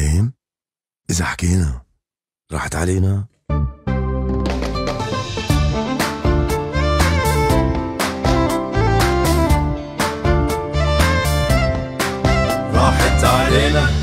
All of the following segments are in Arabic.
كلام إذا حكينا راحت علينا راحت علينا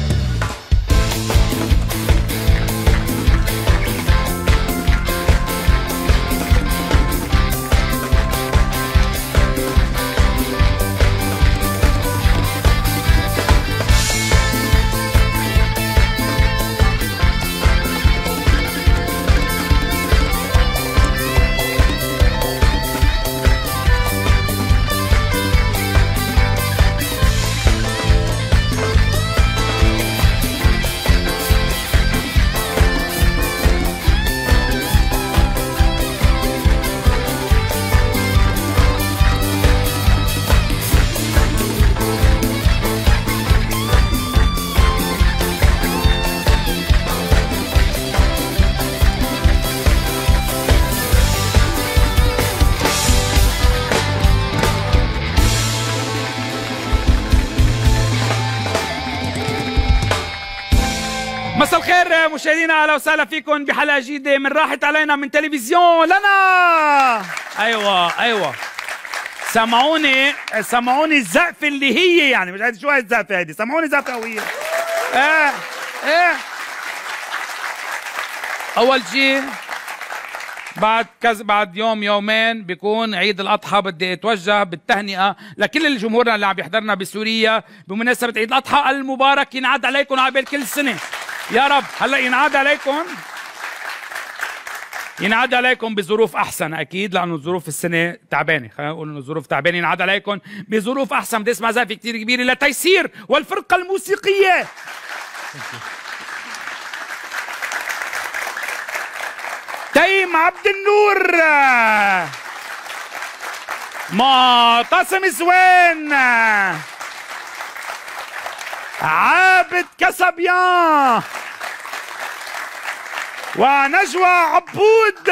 وسهلا فيكم بحلقه جديده من راحت علينا من تلفزيون لنا ايوه ايوه سمعوني سمعوني الزقفه اللي هي يعني مش عارف شو هاي الزقفه هيدي سمعوني زقفه قويه ايه ايه اول شيء بعد كذا بعد يوم يومين بيكون عيد الاضحى بدي اتوجه بالتهنئه لكل الجمهورنا اللي عم يحضرنا بسوريا بمناسبه عيد الاضحى المبارك ينعاد عليكم عقبال كل سنه يا رب هلا ينعاد عليكم ينعاد عليكم بظروف احسن اكيد لانه ظروف السنه تعبانه خلينا نقول انه الظروف تعبانه ينعاد عليكم بظروف احسن بدي اسمع زفه كثير كبيره لتيسير والفرقه الموسيقيه تيم عبد النور معتصم زوين عابد كسبيان ونجوى عبود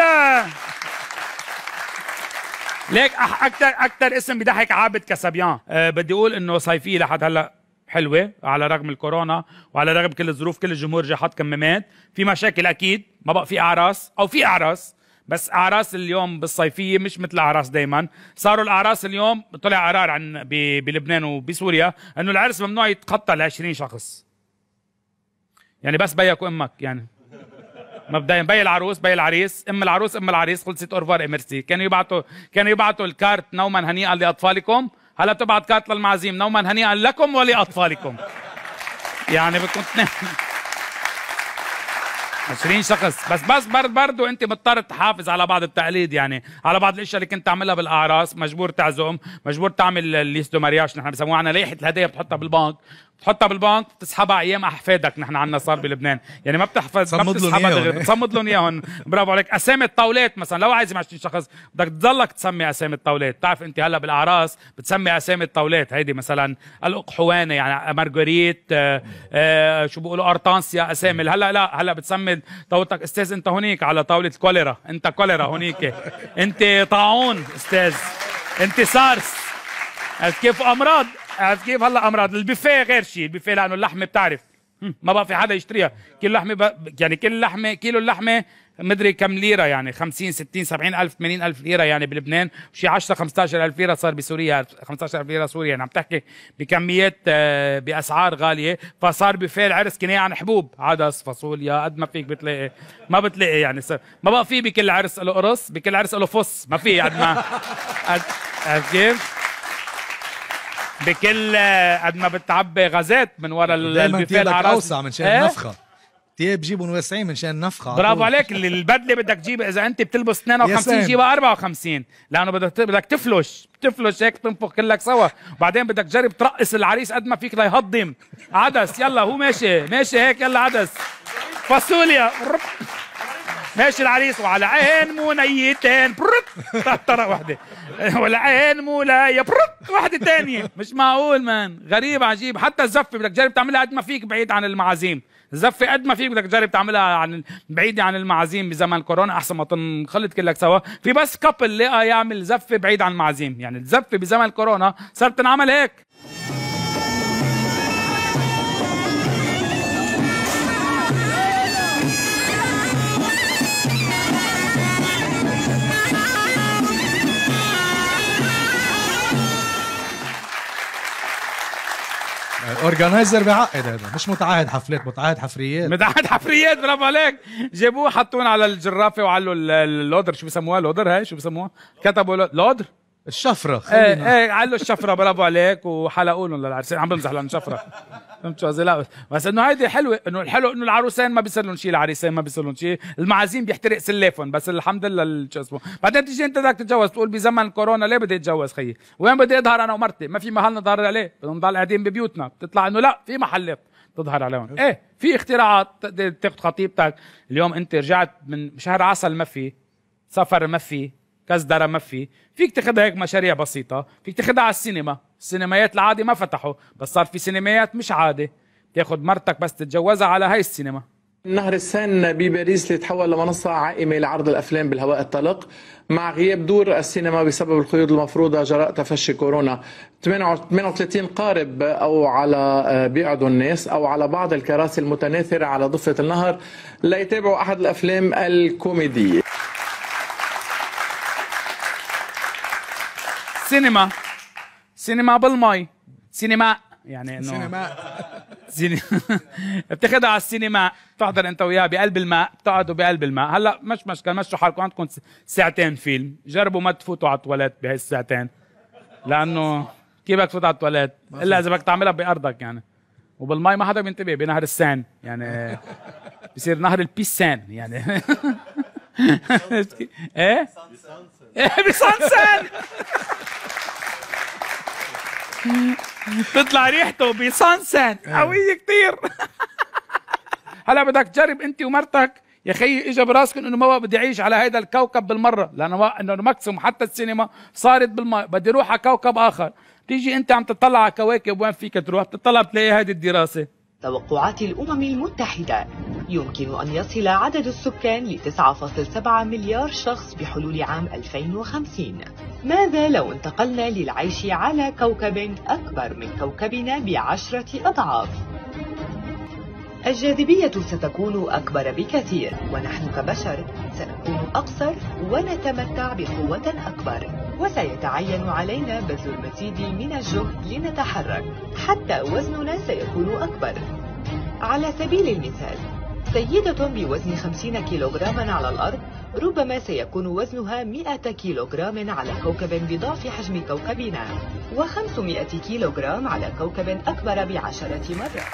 ليك اكثر اكثر اسم بضحك عابد كسبيان أه بدي اقول انه صيفيه لحد هلا حلوه على رغم الكورونا وعلى رغم كل الظروف كل الجمهور جاي حاط كمامات في مشاكل اكيد ما بقى في اعراس او في اعراس بس اعراس اليوم بالصيفيه مش مثل اعراس دائما صاروا الاعراس اليوم طلع قرار عن بلبنان وبسوريا انه العرس ممنوع يتخطى ل 20 شخص يعني بس بيك وامك يعني مبدئيا بي العروس بي العريس ام العروس ام العريس خلصت اورفار إيه، ميرسي كانوا يبعثوا كانوا يبعثوا الكارت نوما هنيئا لاطفالكم هلا بتبعت كارت للمعازيم نوما هنيئا لكم ولاطفالكم يعني بدكم 20 شخص بس بس برضو انت مضطر تحافظ على بعض التقاليد يعني على بعض الاشياء اللي كنت تعملها بالاعراس مجبور تعزم مجبور تعمل ليستو مارياش نحن بسموها عنا لائحه الهدايا بتحطها بالبنك تحطها بالبنك بتسحبها ايام احفادك نحن عندنا صار بلبنان يعني ما بتحفظ ما بتسحبها تصمد لهم اياهم برافو عليك اسامي الطاولات مثلا لو عايز 20 شخص بدك تضلك تسمي اسامي الطاولات بتعرف انت هلا بالاعراس بتسمي اسامي الطاولات هيدي مثلا الاقحوانة يعني مارغريت آآ آه، آآ آه، شو بيقولوا ارتانسيا اسامي هلا لا هلا بتسمي طاولتك استاذ انت هونيك على طاوله كوليرا انت كوليرا هونيك انت طاعون استاذ انت سارس كيف امراض عرفت كيف هلا امراض البوفيه غير شيء البوفيه لانه اللحمه بتعرف ما بقى في حدا يشتريها كل لحمه ب... يعني كل لحمه كيلو اللحمه مدري كم ليره يعني 50 60 70 الف 80 الف ليره يعني بلبنان وشي 10 15 الف ليره صار بسوريا 15 الف ليره سوريا يعني عم تحكي بكميات آه، باسعار غاليه فصار بفعل عرس كنايه عن حبوب عدس فاصوليا قد ما فيك بتلاقي ما بتلاقي يعني صار ما بقى في بكل عرس له قرص بكل عرس له فص ما في قد ما عرفت كيف بكل قد ما بتعبي غازات من ورا البيفان على اوسع إيه؟ من شان إيه؟ نفخه تياب جيبهم واسعين من شان نفخه برافو عليك البدله بدك تجيب اذا انت بتلبس 52 جيبها 54 لانه بدك بدك تفلش بتفلش هيك تنفخ كلك سوا بعدين بدك تجرب ترقص العريس قد ما فيك ليهضم عدس يلا هو ماشي ماشي هيك يلا عدس فاصوليا ماشي العريس وعلى عين منيتين برك طرق واحدة ولا عين مولاي برك واحدة تانية مش معقول مان غريب عجيب حتى الزفه بدك تجرب تعملها قد ما فيك بعيد عن المعازيم زفة قد ما فيك بدك تجرب تعملها عن بعيدة عن المعازيم بزمن كورونا احسن ما تنخلط كلك سوا في بس كابل لقى يعمل زفة بعيد عن المعازيم يعني الزفة بزمن كورونا صارت تنعمل هيك اورجنايزر بيعقد هذا مش متعهد حفلات متعهد حفريات متعهد حفريات برافو عليك جابوه حطونا على الجرافه وعلوا اللودر شو بيسموها لودر هاي شو بيسموها كتبوا لودر الشفره إيه، خلينا. ايه ايه قالوا الشفره برافو عليك وحلقوا لهم للعرسين عم بمزح لهم شفره فهمت شو لا بس انه هيدي حلوه انه الحلو انه العروسين ما بيصير لهم شيء العريسين ما بيصير لهم شيء المعازيم بيحترق سلافهم بس الحمد لله شو اسمه بعدين تيجي انت بدك تتجوز تقول بزمن كورونا ليه بدي اتجوز خيي وين بدي اظهر انا ومرتي ما في محل نظهر عليه بدنا نضل قاعدين ببيوتنا بتطلع انه لا في محلات تظهر عليهم ايه, إيه، في اختراعات تاخذ خطيبتك اليوم انت رجعت من شهر عسل ما في سفر ما في كزدرة ما في فيك تاخذها هيك مشاريع بسيطة فيك تاخذها على السينما السينمايات العادي ما فتحوا بس صار في سينمايات مش عادي تاخذ مرتك بس تتجوزها على هاي السينما النهر السن بباريس اللي تحول لمنصة عائمة لعرض الأفلام بالهواء الطلق مع غياب دور السينما بسبب القيود المفروضة جراء تفشي كورونا 38 قارب أو على آه، بيقعدوا الناس أو على بعض الكراسي المتناثرة على ضفة النهر ليتابعوا أحد الأفلام الكوميدية سينما سينما بالمي سينما يعني انه سينما بتاخذها على السينما بتحضر انت وياه بقلب الماء بتقعدوا بقلب الماء هلا مش مشكل مشوا حالكم عندكم ساعتين فيلم جربوا ما تفوتوا على التواليت بهالساعتين لانه كيف بدك تفوت على التواليت الا اذا بدك تعملها بارضك يعني وبالماء ما حدا بينتبه بنهر السان يعني بصير نهر البيسان يعني ايه بصنصن بتطلع ريحته بصنصن إيه. قوية كثير هلا بدك تجرب انت ومرتك يا خيي اجى براسكم انه ما بدي اعيش على هذا الكوكب بالمره لانه ما انه ماكسيموم حتى السينما صارت بالماء بدي اروح على كوكب اخر تيجي انت عم تطلع على كواكب وين فيك تروح تطلع بتلاقي هذه الدراسه توقعات الأمم المتحدة يمكن أن يصل عدد السكان ل 9.7 مليار شخص بحلول عام 2050 ماذا لو انتقلنا للعيش على كوكب أكبر من كوكبنا بعشرة أضعاف؟ الجاذبية ستكون أكبر بكثير ونحن كبشر سنكون أقصر ونتمتع بقوة أكبر وسيتعين علينا بذل المزيد من الجهد لنتحرك حتى وزننا سيكون أكبر على سبيل المثال سيدة بوزن 50 كيلوغراما على الأرض ربما سيكون وزنها 100 كيلوغرام على كوكب بضعف حجم كوكبنا و500 كيلوغرام على كوكب أكبر بعشرة مرات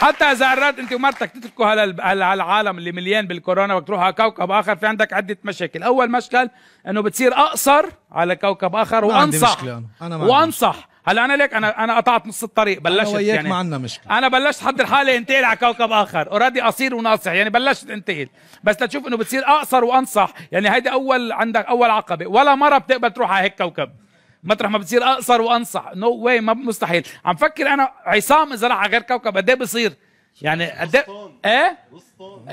حتى اذا قررت انت ومرتك تتركوا هالعالم العالم اللي مليان بالكورونا وتروح على كوكب اخر في عندك عده مشاكل اول مشكل انه بتصير اقصر على كوكب اخر وانصح ما عندي مشكله انا, أنا ما وانصح هلا انا ليك انا انا قطعت نص الطريق بلشت أنا وياك يعني ما عندنا مشكله انا بلشت حضر حالي انتقل على كوكب اخر اوريدي قصير وناصح يعني بلشت انتقل بس لتشوف انه بتصير اقصر وانصح يعني هيدي اول عندك اول عقبه ولا مره بتقبل تروح على هيك كوكب مطرح ما بتصير اقصر وانصع نو no واي ما مستحيل عم فكر انا عصام اذا راح على غير كوكب قد ايه بصير يعني قد ايه, إيه؟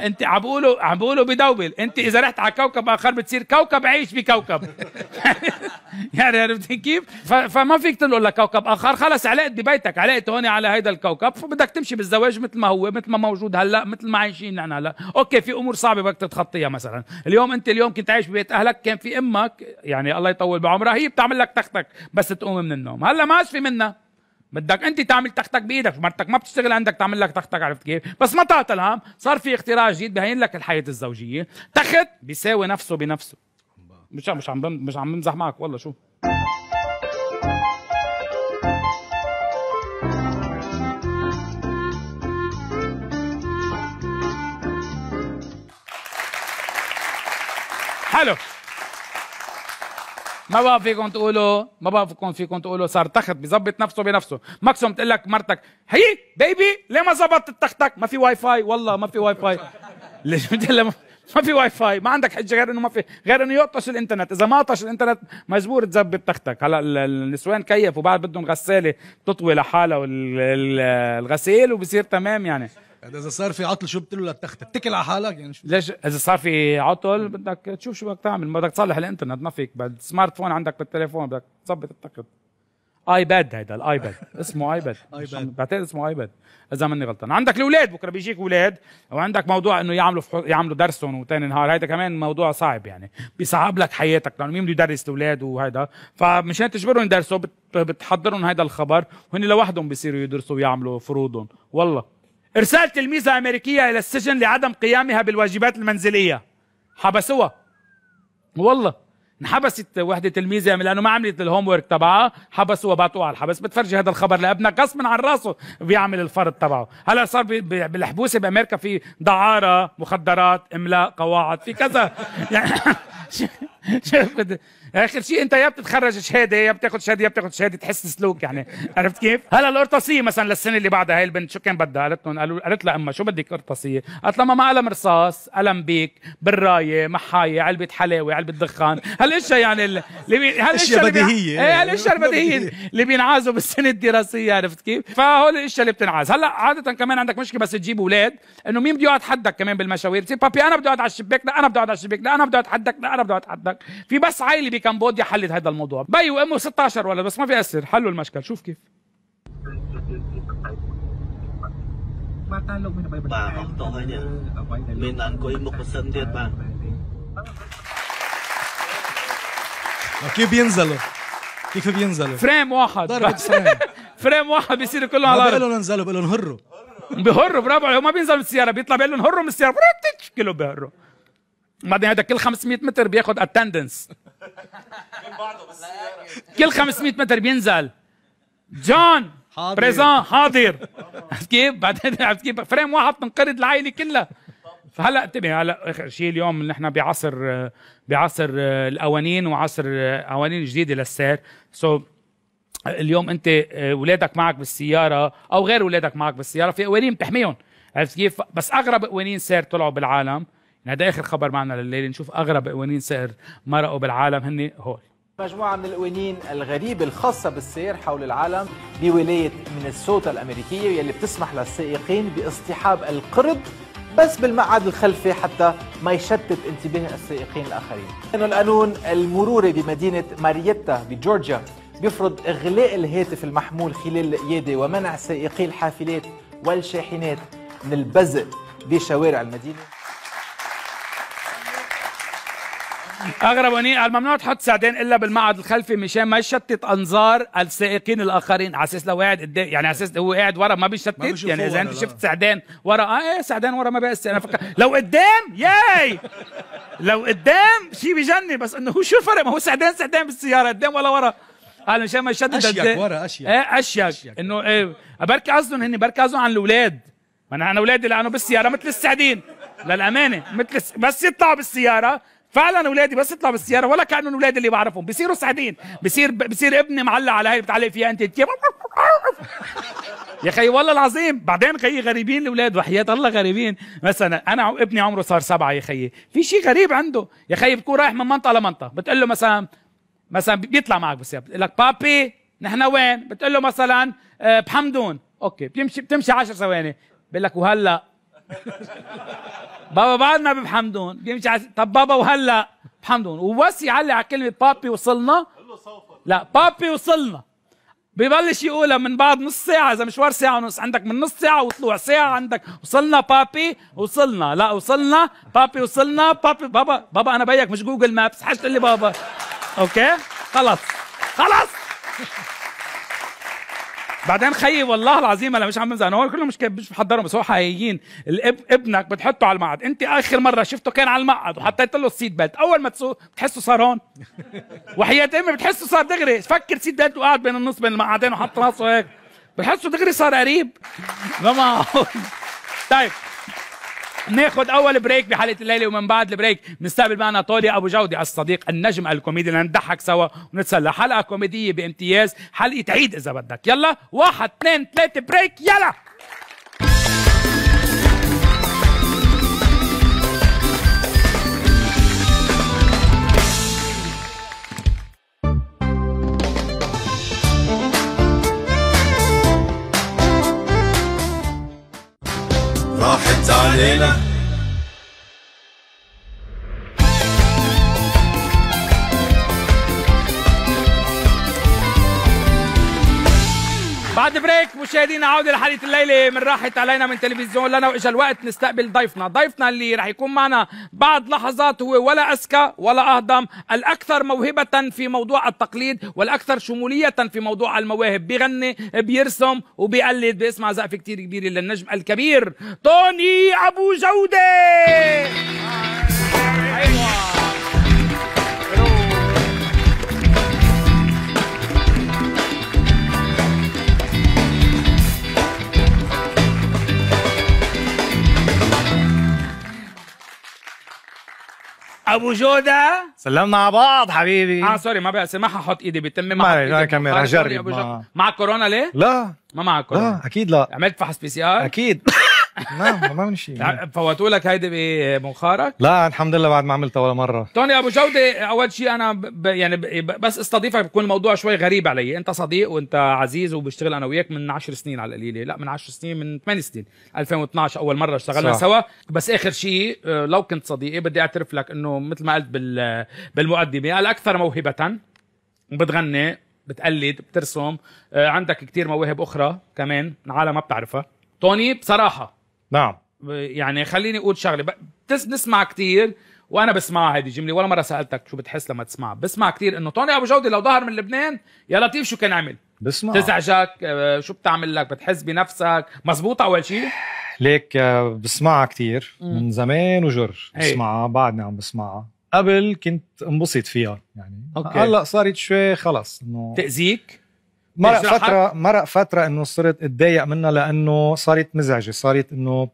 انت عم بقولوا عم بقولوا بدوبل انت اذا رحت على كوكب اخر بتصير كوكب عيش بكوكب يعني عرفتي كيف فما فيك تنقل لكوكب اخر خلص علقت ببيتك علقت هون على هيدا الكوكب فبدك تمشي بالزواج مثل ما هو مثل ما موجود هلا مثل ما عايشين نحن هلا اوكي في امور صعبه بدك تتخطيها مثلا اليوم انت اليوم كنت عايش ببيت اهلك كان في امك يعني الله يطول بعمرها هي بتعمل لك تختك بس تقوم من النوم هلا ما في منها بدك انت تعمل تختك بايدك مرتك ما بتشتغل عندك تعمل لك تختك عرفت كيف بس ما تعطل هم صار في اختراع جديد بهين لك الحياه الزوجيه تخت بيساوي نفسه بنفسه مش مش عم مش عم بمزح معك والله شو حلو ما بقى فيكم تقولوا ما بقى فيكم فيكم تقولوا صار تخت بيظبط نفسه بنفسه ماكسيم تقول لك مرتك هي بيبي ليه ما زبطت تختك ما في واي فاي والله ما في واي فاي ليش ما في واي فاي ما عندك حجه غير انه ما في غير انه يقطش الانترنت اذا ما قطش الانترنت مجبور تزبط تختك هلا النسوان كيف وبعد بدهم غساله تطوي لحالها الغسيل وبصير تمام يعني اذا صار في عطل شو بتقول له للتخت اتكل على حالك يعني شو ليش اذا صار في عطل بدك تشوف شو بدك تعمل بدك تصلح الانترنت ما فيك بعد سمارت فون عندك بالتليفون بدك تظبط التخت ايباد هيدا الايباد اسمه ايباد بعتقد اسمه ايباد اذا ماني غلطان عندك الاولاد بكره بيجيك اولاد وعندك موضوع انه يعملوا فحو... يعملوا درسهم وثاني نهار هيدا كمان موضوع صعب يعني بيصعب لك حياتك لانه مين بده يدرس الاولاد وهيدا فمشان تجبرهم يدرسوا بت... بتحضرهم هيدا الخبر وهن لوحدهم بيصيروا يدرسوا ويعملوا فروضهم والله ارسال تلميذه امريكيه الى السجن لعدم قيامها بالواجبات المنزليه حبسوها والله انحبست وحده تلميذه لانه ما عملت الهوم ورك تبعها حبسوا وبعتوها على الحبس بتفرجي هذا الخبر لابنها قسما عن راسه بيعمل الفرض تبعه هلا صار بالحبوسه بامريكا في دعاره مخدرات املاء قواعد في كذا يعني شوف اخر شيء انت يا بتتخرج شهاده يا بتاخذ شهاده يا بتاخذ شهاده تحس سلوك يعني عرفت كيف؟ هلا القرطاسيه مثلا للسنه اللي بعدها هاي البنت شو كان بدها؟ قالت لهم قالوا قالت لها امها شو بدك قرطاسيه؟ قالت لها ماما قلم رصاص، قلم بيك، برايه، محايه، علبه حلاوه، علبه دخان، هالاشياء يعني اللي بي... هالاشياء بديهيه ايه هالاشياء البديهيه اللي بينعازوا بالسنه الدراسيه عرفت كيف؟ فهول الاشياء اللي بتنعاز، هلا عاده كمان عندك مشكله بس تجيب اولاد انه مين بده يقعد حدك كمان بالمشاوير، بابي انا بدي اقعد على الشباك، لا انا بدي اقعد على الشباك، لا انا بدي اقعد حدك، لا انا بدي اقعد حدك، في بس عائله كمبوديا حلت هذا الموضوع بي وامه 16 ولد بس ما في اثر حلوا المشكل شوف كيف كيف بينزلوا كيف بينزلوا فريم واحد فريم فريم واحد بيصيروا كلهم على الارض بقول انزلوا بقول هروا بهروا برافو عليهم ما بينزلوا من السياره بيطلع بيقول لهم هروا من السياره كله بيهروا بعدين هذا كل 500 متر بياخذ اتندنس كل 500 متر بينزل جون حاضر بريزان حاضر عرفت كيف؟ بعدين عرفت كيف؟ فريم واحد بنقرض العائله كلها فهلا انتبه هلا اخر شيء اليوم نحن بعصر بعصر القوانين وعصر قوانين جديده للسير سو so, اليوم انت اولادك آه، معك بالسياره او غير اولادك معك بالسياره في قوانين بتحميهم عرفت كيف؟ بس اغرب قوانين سير طلعوا بالعالم هذا اخر خبر معنا لليله نشوف اغرب قوانين سعر مرقوا بالعالم هن هول مجموعة من القوانين الغريبة الخاصة بالسير حول العالم بولاية مينيسوتا الأمريكية يلي بتسمح للسائقين باصطحاب القرد بس بالمقعد الخلفي حتى ما يشتت انتباه السائقين الآخرين إنه القانون المروري بمدينة ماريتا بجورجيا بيفرض إغلاق الهاتف المحمول خلال القيادة ومنع سائقي الحافلات والشاحنات من البزق بشوارع المدينة اغرب اني ممنوع تحط ساعدين الا بالمقعد الخلفي مشان ما يشتت انظار السائقين الاخرين على اساس لو قاعد قدام يعني على اساس هو قاعد ورا ما بيشتت يعني اذا انت شفت ساعدين ورا اه ايه ساعدين ورا ما بيأس انا فكر لو قدام ياي لو قدام شيء بجنن بس انه هو شو الفرق ما هو ساعدين ساعدين بالسياره قدام ولا ورا قال مشان ما يشتت اشيك ورا اشيك ايه اشيك انه ايه بركي قصدهم هن بركي قصدهم عن الاولاد ما انا اولادي لانه بالسياره مثل السعدين للامانه مثل بس يطلعوا بالسياره فعلا اولادي بس اطلع بالسياره ولا كانهم اولادي اللي بعرفهم بصيروا سعيدين بصير بصير ابني معلق على هي بتعلق فيها انت يا خي والله العظيم بعدين خي غريبين الاولاد وحياه الله غريبين مثلا انا ابني عمره صار سبعه يا خي في شيء غريب عنده يا خي بتكون رايح من منطقه لمنطقه بتقول له مثلا مثلا بيطلع معك بالسياره بتقول لك بابي نحن وين بتقول له مثلا آه، بحمدون اوكي بتمشي بتمشي 10 ثواني بقول لك وهلا بابا بعدنا بحمدون بيمشي على طب بابا وهلا بحمدون وبس يعلق على كلمه بابي وصلنا لا بابي وصلنا ببلش يقولها من بعد نص ساعة إذا مشوار ساعة ونص عندك من نص ساعة وطلوع ساعة عندك وصلنا بابي وصلنا لا وصلنا بابي وصلنا بابي بابا بابا أنا بيك مش جوجل مابس تقول لي بابا أوكي خلص خلص بعدين خيي والله العظيم انا مش عم بمزح هو كلهم مش مش بس هو حقيقيين ابنك بتحطه على المقعد انت اخر مره شفته كان على المقعد وحطيت له السيت بيلت اول ما تسوق بتحسه صار هون وحياه امي بتحسه صار دغري فكر سيت بيلت وقعد بين النص بين المقعدين وحط راسه هيك بحسه دغري صار قريب لا معقول طيب ناخذ اول بريك بحلقه الليله ومن بعد البريك بنستقبل معنا طولي ابو جودي الصديق النجم الكوميدي لنضحك سوا ونتسلى حلقه كوميديه بامتياز حلقه عيد اذا بدك يلا واحد اثنين ثلاثه بريك يلا Magdalena. بعد بريك مشاهدينا عوده لحلقه الليلة من راحت علينا من تلفزيون لنا واجا الوقت نستقبل ضيفنا، ضيفنا اللي رح يكون معنا بعد لحظات هو ولا اذكى ولا اهضم، الاكثر موهبه في موضوع التقليد والاكثر شموليه في موضوع المواهب، بيغني بيرسم وبيقلد بيسمع زقفه كتير كبيره للنجم الكبير توني ابو جوده. ايوه ابو جوده سلمنا على بعض حبيبي اه سوري ما بقى سمح احط ايدي بتم ما ما كاميرا جرب معك كورونا ليه؟ لا ما معك كورونا لا اكيد لا عملت فحص بي سي ار؟ اكيد ما ما شيء فوتوا لك هيدي بمنخارك؟ لا الحمد لله بعد ما عملتها ولا مره توني ابو جوده اول شيء انا ب يعني ب بس استضيفك بكون الموضوع شوي غريب علي انت صديق وانت عزيز وبشتغل انا وياك من 10 سنين على القليله لا من 10 سنين من 8 سنين 2012 اول مره اشتغلنا سوا بس اخر شيء آه، لو كنت صديقي بدي اعترف لك انه مثل ما قلت بال بالمقدمه الاكثر موهبه بتغني بتقلد بترسم آه، عندك كتير مواهب اخرى كمان العالم ما بتعرفها توني بصراحه نعم يعني خليني اقول شغله بنسمع كثير وانا بسمعها هيدي الجمله ولا مره سالتك شو بتحس لما تسمعها بسمع كثير انه طوني ابو جوده لو ظهر من لبنان يا لطيف شو كان عمل بسمع تزعجك آه، شو بتعمل لك بتحس بنفسك مزبوط اول شيء ليك آه، بسمعها كثير من زمان وجر إيه. بسمعها بعدني عم بسمعها قبل كنت انبسط فيها يعني أوكي. هلا صارت شوي خلص انه تاذيك مرق فتره مرق فتره انه صرت اتضايق منها لانه صارت مزعجه صارت انه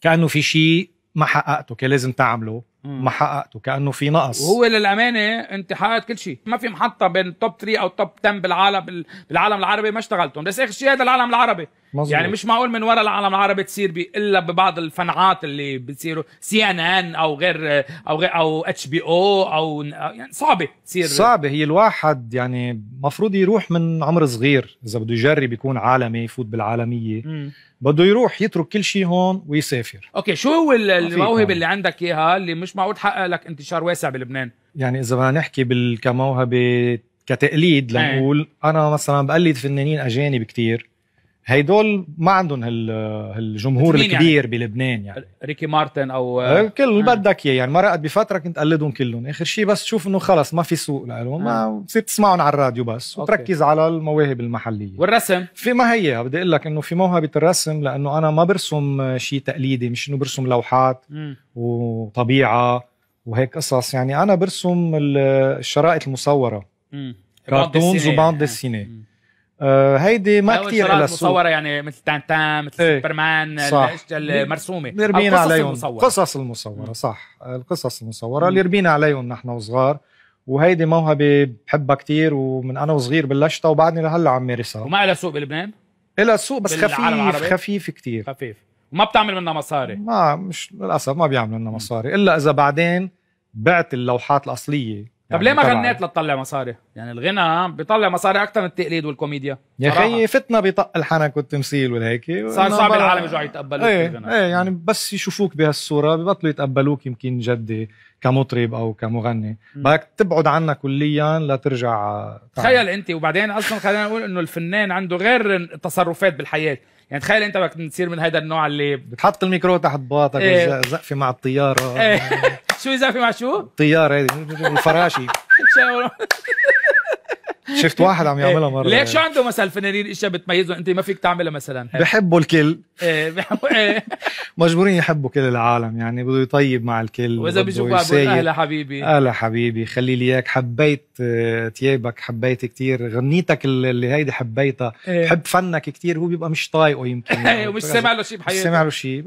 كانه في شيء ما حققته كان لازم تعمله ما حققته كانه في نقص وهو للامانه انت حققت كل شيء ما في محطه بين توب 3 او توب 10 بالعالم بالعالم العربي ما اشتغلتهم بس اخر شيء هذا العالم العربي مزبوط. يعني مش معقول من وراء العالم العربي تصير بي الا ببعض الفنعات اللي بتصيروا سي ان ان او غير او غير او اتش بي او او يعني صعبه تصير صعبه هي الواحد يعني مفروض يروح من عمر صغير اذا بده يجرب يكون عالمي يفوت بالعالميه م. بده يروح يترك كل شيء هون ويسافر اوكي شو هو الموهبه اللي عندك اياها اللي مش معقول تحقق لك انتشار واسع بلبنان يعني اذا بدنا نحكي بال... كموهبه كتقليد إيه. لنقول انا مثلا بقلد فنانين اجانب كتير هيدول ما عندهم هال هالجمهور يعني. الكبير يعني؟ بلبنان يعني ريكي مارتن او الكل آه، اللي آه. بدك اياه يعني مرقت بفتره كنت قلدهم كلهم اخر شيء بس تشوف انه خلص ما في سوق لهم آه. ما بتصير تسمعهم على الراديو بس أوكي. وتركز على المواهب المحليه والرسم في ما هي بدي اقول لك انه في موهبه الرسم لانه انا ما برسم آه، شيء تقليدي مش انه برسم لوحات م. وطبيعه وهيك قصص يعني انا برسم الشرائط المصوره كارتونز وباند ديسيني آه، هيدي ما كثير لها سوق مصوره يعني مثل تان تان مثل ايه سوبرمان المرسومه القصص عليهم المصورة. قصص المصوره صح القصص المصوره اللي ربينا عليهم نحن وصغار وهيدي موهبه بحبها كثير ومن انا وصغير بلشتها وبعدني لهلا عم مارسها وما لها سوق بلبنان؟ لها سوق بس خفيف خفيف كثير خفيف وما بتعمل منها مصاري ما مش للاسف ما بيعملوا منها مصاري الا اذا بعدين بعت اللوحات الاصليه طب يعني ليه ما غنيت لتطلع مصاري؟ يعني الغنى بيطلع مصاري اكثر من التقليد والكوميديا يا اخي فتنا بطق الحنك والتمثيل والهيك صار صعب بقى... العالم يرجعوا يتقبلوك ايه الغنى ايه يعني بس يشوفوك بهالصوره ببطلوا يتقبلوك يمكن جدي كمطرب او كمغني بدك تبعد عنا كليا لترجع آه، تخيل انت وبعدين اصلا خلينا نقول انه الفنان عنده غير تصرفات بالحياه يعني تخيل انت بدك تصير من هذا النوع اللي بتحط الميكرو تحت باطك ايه. مع الطياره ايه. شو زقفه مع شو؟ الطياره هذه الفراشي شفت إيه. واحد عم يعملها مره ليك شو عنده مثلا الفنانين اشياء بتميزهم انت ما فيك تعملها مثلا بحبوا الكل ايه بحبوا ايه مجبورين يحبوا كل العالم يعني بده يطيب مع الكل واذا بيشوفوا اهلا حبيبي اهلا حبيبي خلي لي اياك حبيت ثيابك آه، حبيت كثير غنيتك اللي هيدي حبيتها إيه. بحب فنك كثير هو بيبقى مش طايقه يمكن ومش يعني سامع له شيء بحياته مش سامع له شيء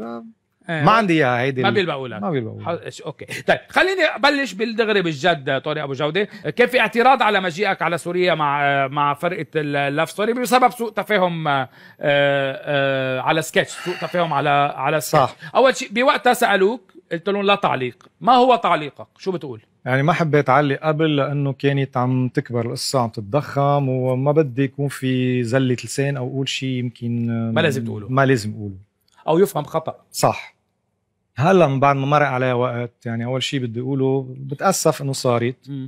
إيه. ما عندي اياها هيدي ما بيلبقوا لك ما بيلبقوا ح... اوكي طيب خليني ابلش بالدغري بالجد طوري ابو جوده كان في اعتراض على مجيئك على سوريا مع مع فرقه اللاف ستوري بسبب سوء تفاهم آه، آه، على سكتش سوء تفاهم على على سكتش صح اول شيء بوقتها سالوك قلت لهم لا تعليق ما هو تعليقك شو بتقول يعني ما حبيت اعلق قبل لانه كانت عم تكبر القصه عم تتضخم وما بدي يكون في زله لسان او اقول شيء يمكن آه، ما لازم تقوله ما لازم اقوله او يفهم خطا صح هلا من بعد ما مرق عليها وقت يعني اول شيء بدي اقوله بتاسف انه صارت م.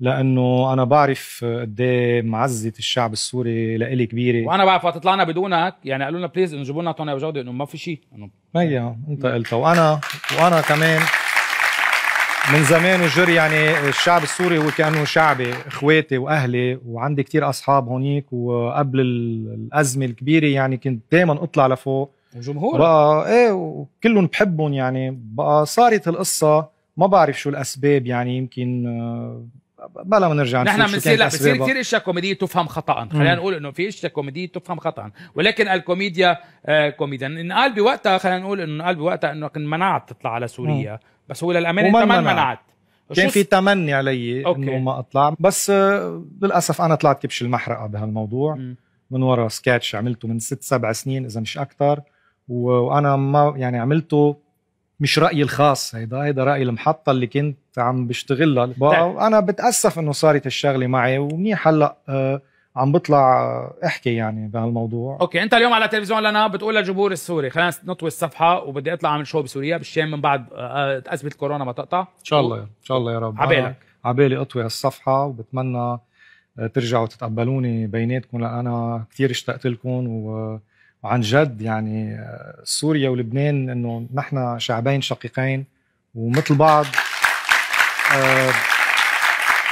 لانه انا بعرف قد إيه معزه الشعب السوري لإلي كبيره وانا بعرف وقت طلعنا بدونك يعني قالوا لنا بليز انه جيبوا لنا طوني ابو انه ما في شيء انه هي انت قلتها وانا وانا كمان من زمان وجر يعني الشعب السوري هو كانه شعبي اخواتي واهلي وعندي كتير اصحاب هونيك وقبل الازمه الكبيره يعني كنت دائما اطلع لفوق وجمهور ايه وكلهم بحبهم يعني بقى صارت القصه ما بعرف شو الاسباب يعني يمكن آه، بلا ما نرجع نحن بنصير لا بصير كثير اشياء كوميديه تفهم خطا خلينا نقول انه في اشياء كوميديه تفهم خطا ولكن الكوميديا آه كوميديا انقال بوقتها خلينا نقول انه انقال بوقتها انه كنت منعت تطلع على سوريا مم. بس هو للامانه كمان منعت, منعت كان في تمني علي انه ما اطلع بس آه، للاسف انا طلعت كبش المحرقه بهالموضوع مم. من ورا سكتش عملته من ست سبع سنين اذا مش اكثر وانا ما يعني عملته مش رايي الخاص هيدا هيدا راي المحطه اللي كنت عم بشتغلها طيب. انا بتاسف انه صارت الشغله معي ومنيح هلا آه، عم بطلع آه، احكي يعني بهالموضوع اوكي انت اليوم على تلفزيون لنا بتقول للجمهور السوري خلينا نطوي الصفحه وبدي اطلع اعمل شو بسوريا بالشام من بعد ازمه الكورونا آه، ما تقطع ان شاء الله ان شاء الله يا رب عبالك عبالي اطوي الصفحه وبتمنى ترجعوا تتقبلوني بيناتكم لان انا كثير اشتقت لكم و وعن جد يعني آه، سوريا ولبنان انه نحن شعبين شقيقين ومثل بعض آه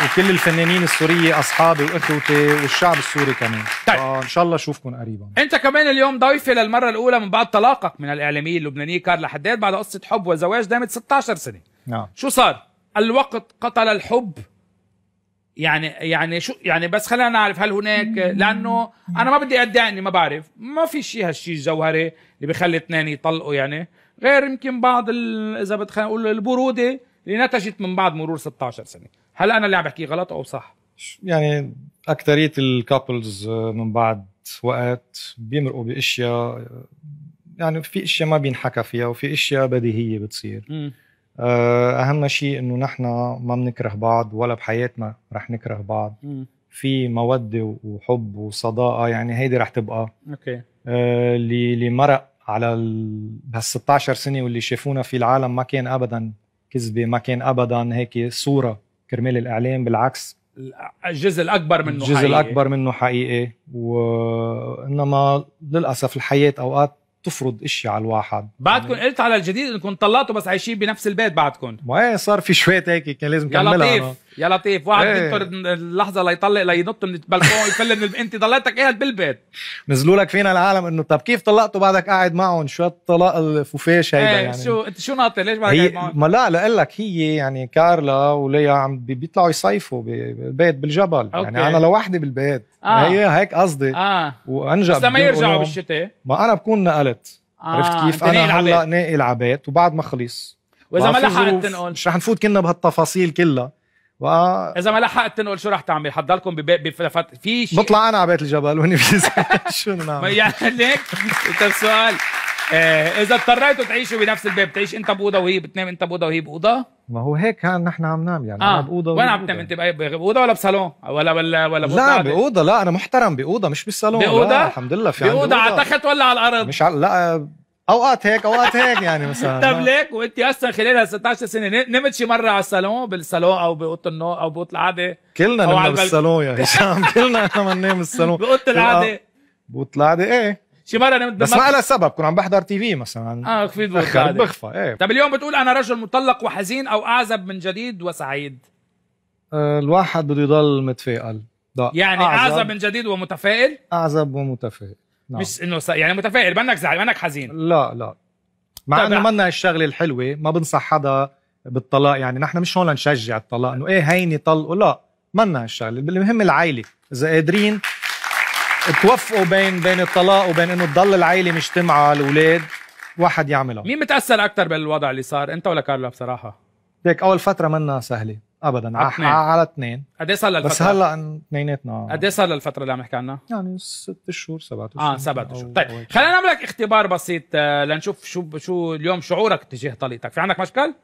وكل الفنانين السورية أصحابي وإخوتي والشعب السوري كمان طيب آه، إن شاء الله أشوفكم قريبا أنت كمان اليوم ضيفي للمرة الأولى من بعد طلاقك من الإعلامي اللبناني كارل حداد بعد قصة حب وزواج دامت 16 سنة نعم شو صار؟ الوقت قتل الحب يعني يعني شو يعني بس خلينا نعرف هل هناك لانه انا ما بدي ادعي اني ما بعرف ما في شيء هالشيء الجوهري اللي بخلي اثنين يطلقوا يعني غير يمكن بعض اذا بدنا نقول البروده اللي نتجت من بعد مرور 16 سنه هل انا اللي عم بحكي غلط او صح يعني اكثريه الكابلز من بعد وقت بيمرقوا باشياء يعني في اشياء ما بينحكى فيها وفي اشياء بديهيه بتصير م. آه، اهم شيء انه نحن ما بنكره بعض ولا بحياتنا رح نكره بعض م. في موده وحب وصداقه يعني هيدي رح تبقى اوكي آه، اللي اللي مرق على بهال 16 سنه واللي شافونا في العالم ما كان ابدا كذبه ما كان ابدا هيك صوره كرمال الاعلام بالعكس الجزء الاكبر منه الجزء حقيقي. الاكبر منه حقيقي وانما للاسف الحياه اوقات تفرض اشي على الواحد بعدكم يعني... قلت على الجديد انكم طلعتوا بس عايشين بنفس البيت بعدكم ما صار في شويه هيك كان لازم كملها يا لطيف واحد ايه. بينطر اللحظه ليطلق لينط من البلكون يفل من انت ضليتك قاعد ايه بالبيت نزلوا لك فينا العالم انه طب كيف طلقته بعدك قاعد معهم شو الطلاق الفوفيش هيدا ايه. يعني شو انت شو ناطر ليش بعدك قاعد معهم ما لا لك هي يعني كارلا وليا عم بيطلعوا يصيفوا بالبيت بالجبل يعني أوكي. يعني انا لوحدي بالبيت آه. هي هيك قصدي اه وانجب بس لما يرجعوا بالشتاء ما انا بكون نقلت آه. عرفت كيف انا هلا ناقل عبيت وبعد ما خلص واذا ما لحقت تنقل مش رح نفوت كنا بهالتفاصيل كلها و... اذا ما لحقت تنقل شو رح تعمل حضلكم بفت... في شيء بطلع انا على بيت الجبل واني شو نعمل يعني ليك انت السؤال آه، اذا اضطريتوا تعيشوا بنفس البيت بتعيش انت بأوضة وهي بتنام انت بأوضة وهي بأوضة ما هو هيك كان نحن عم نام يعني آه. بأوضة وين عم تنام انت بأوضة ولا بصالون ولا ولا ولا لا بأوضة لا انا محترم بأوضة مش بالصالون بأوضة الحمد لله في بأوضة على تخت ولا على الارض مش على لا اوقات هيك اوقات هيك يعني مثلا طب آه. ليك وانت اصلا خلال 16 سنه نمت شي مره على الصالون بالصالون او باوضه النوم او باوضه العاده كلنا نمنا بالصالون يا هشام كلنا نمنا بالصالون باوضه آه، العاده باوضه العاده ايه شي مره نمت بس ما لها سبب كنت عم بحضر تي في مثلا اه في بخفى ايه طب اليوم بتقول انا رجل مطلق وحزين او اعزب من جديد وسعيد آه، الواحد بده يضل متفائل يعني اعزب من جديد ومتفائل اعزب ومتفائل نعم. مش انه س... يعني متفائل منك زعل منك حزين لا لا مع انه منا الشغله الحلوه ما بنصح حدا بالطلاق يعني نحن مش هون لنشجع الطلاق انه ايه هيني طلقوا لا منا هالشغله المهم العائله اذا قادرين توفقوا بين بين الطلاق وبين انه تضل العائله مجتمعه الاولاد واحد يعملها مين متاثر اكثر بالوضع اللي صار انت ولا كارلا بصراحه؟ ليك اول فتره منا سهله ابدا على, على اثنين قد ايه صار للفتره؟ بس هلا اثنيناتنا آه. قد ايه صار للفتره اللي عم نحكي عنها؟ يعني ست شهور سبعة اشهر اه سبعة اشهر طيب خلينا نعمل لك اختبار بسيط آه، لنشوف شو شو اليوم شعورك تجاه طليقتك في عندك مشكل؟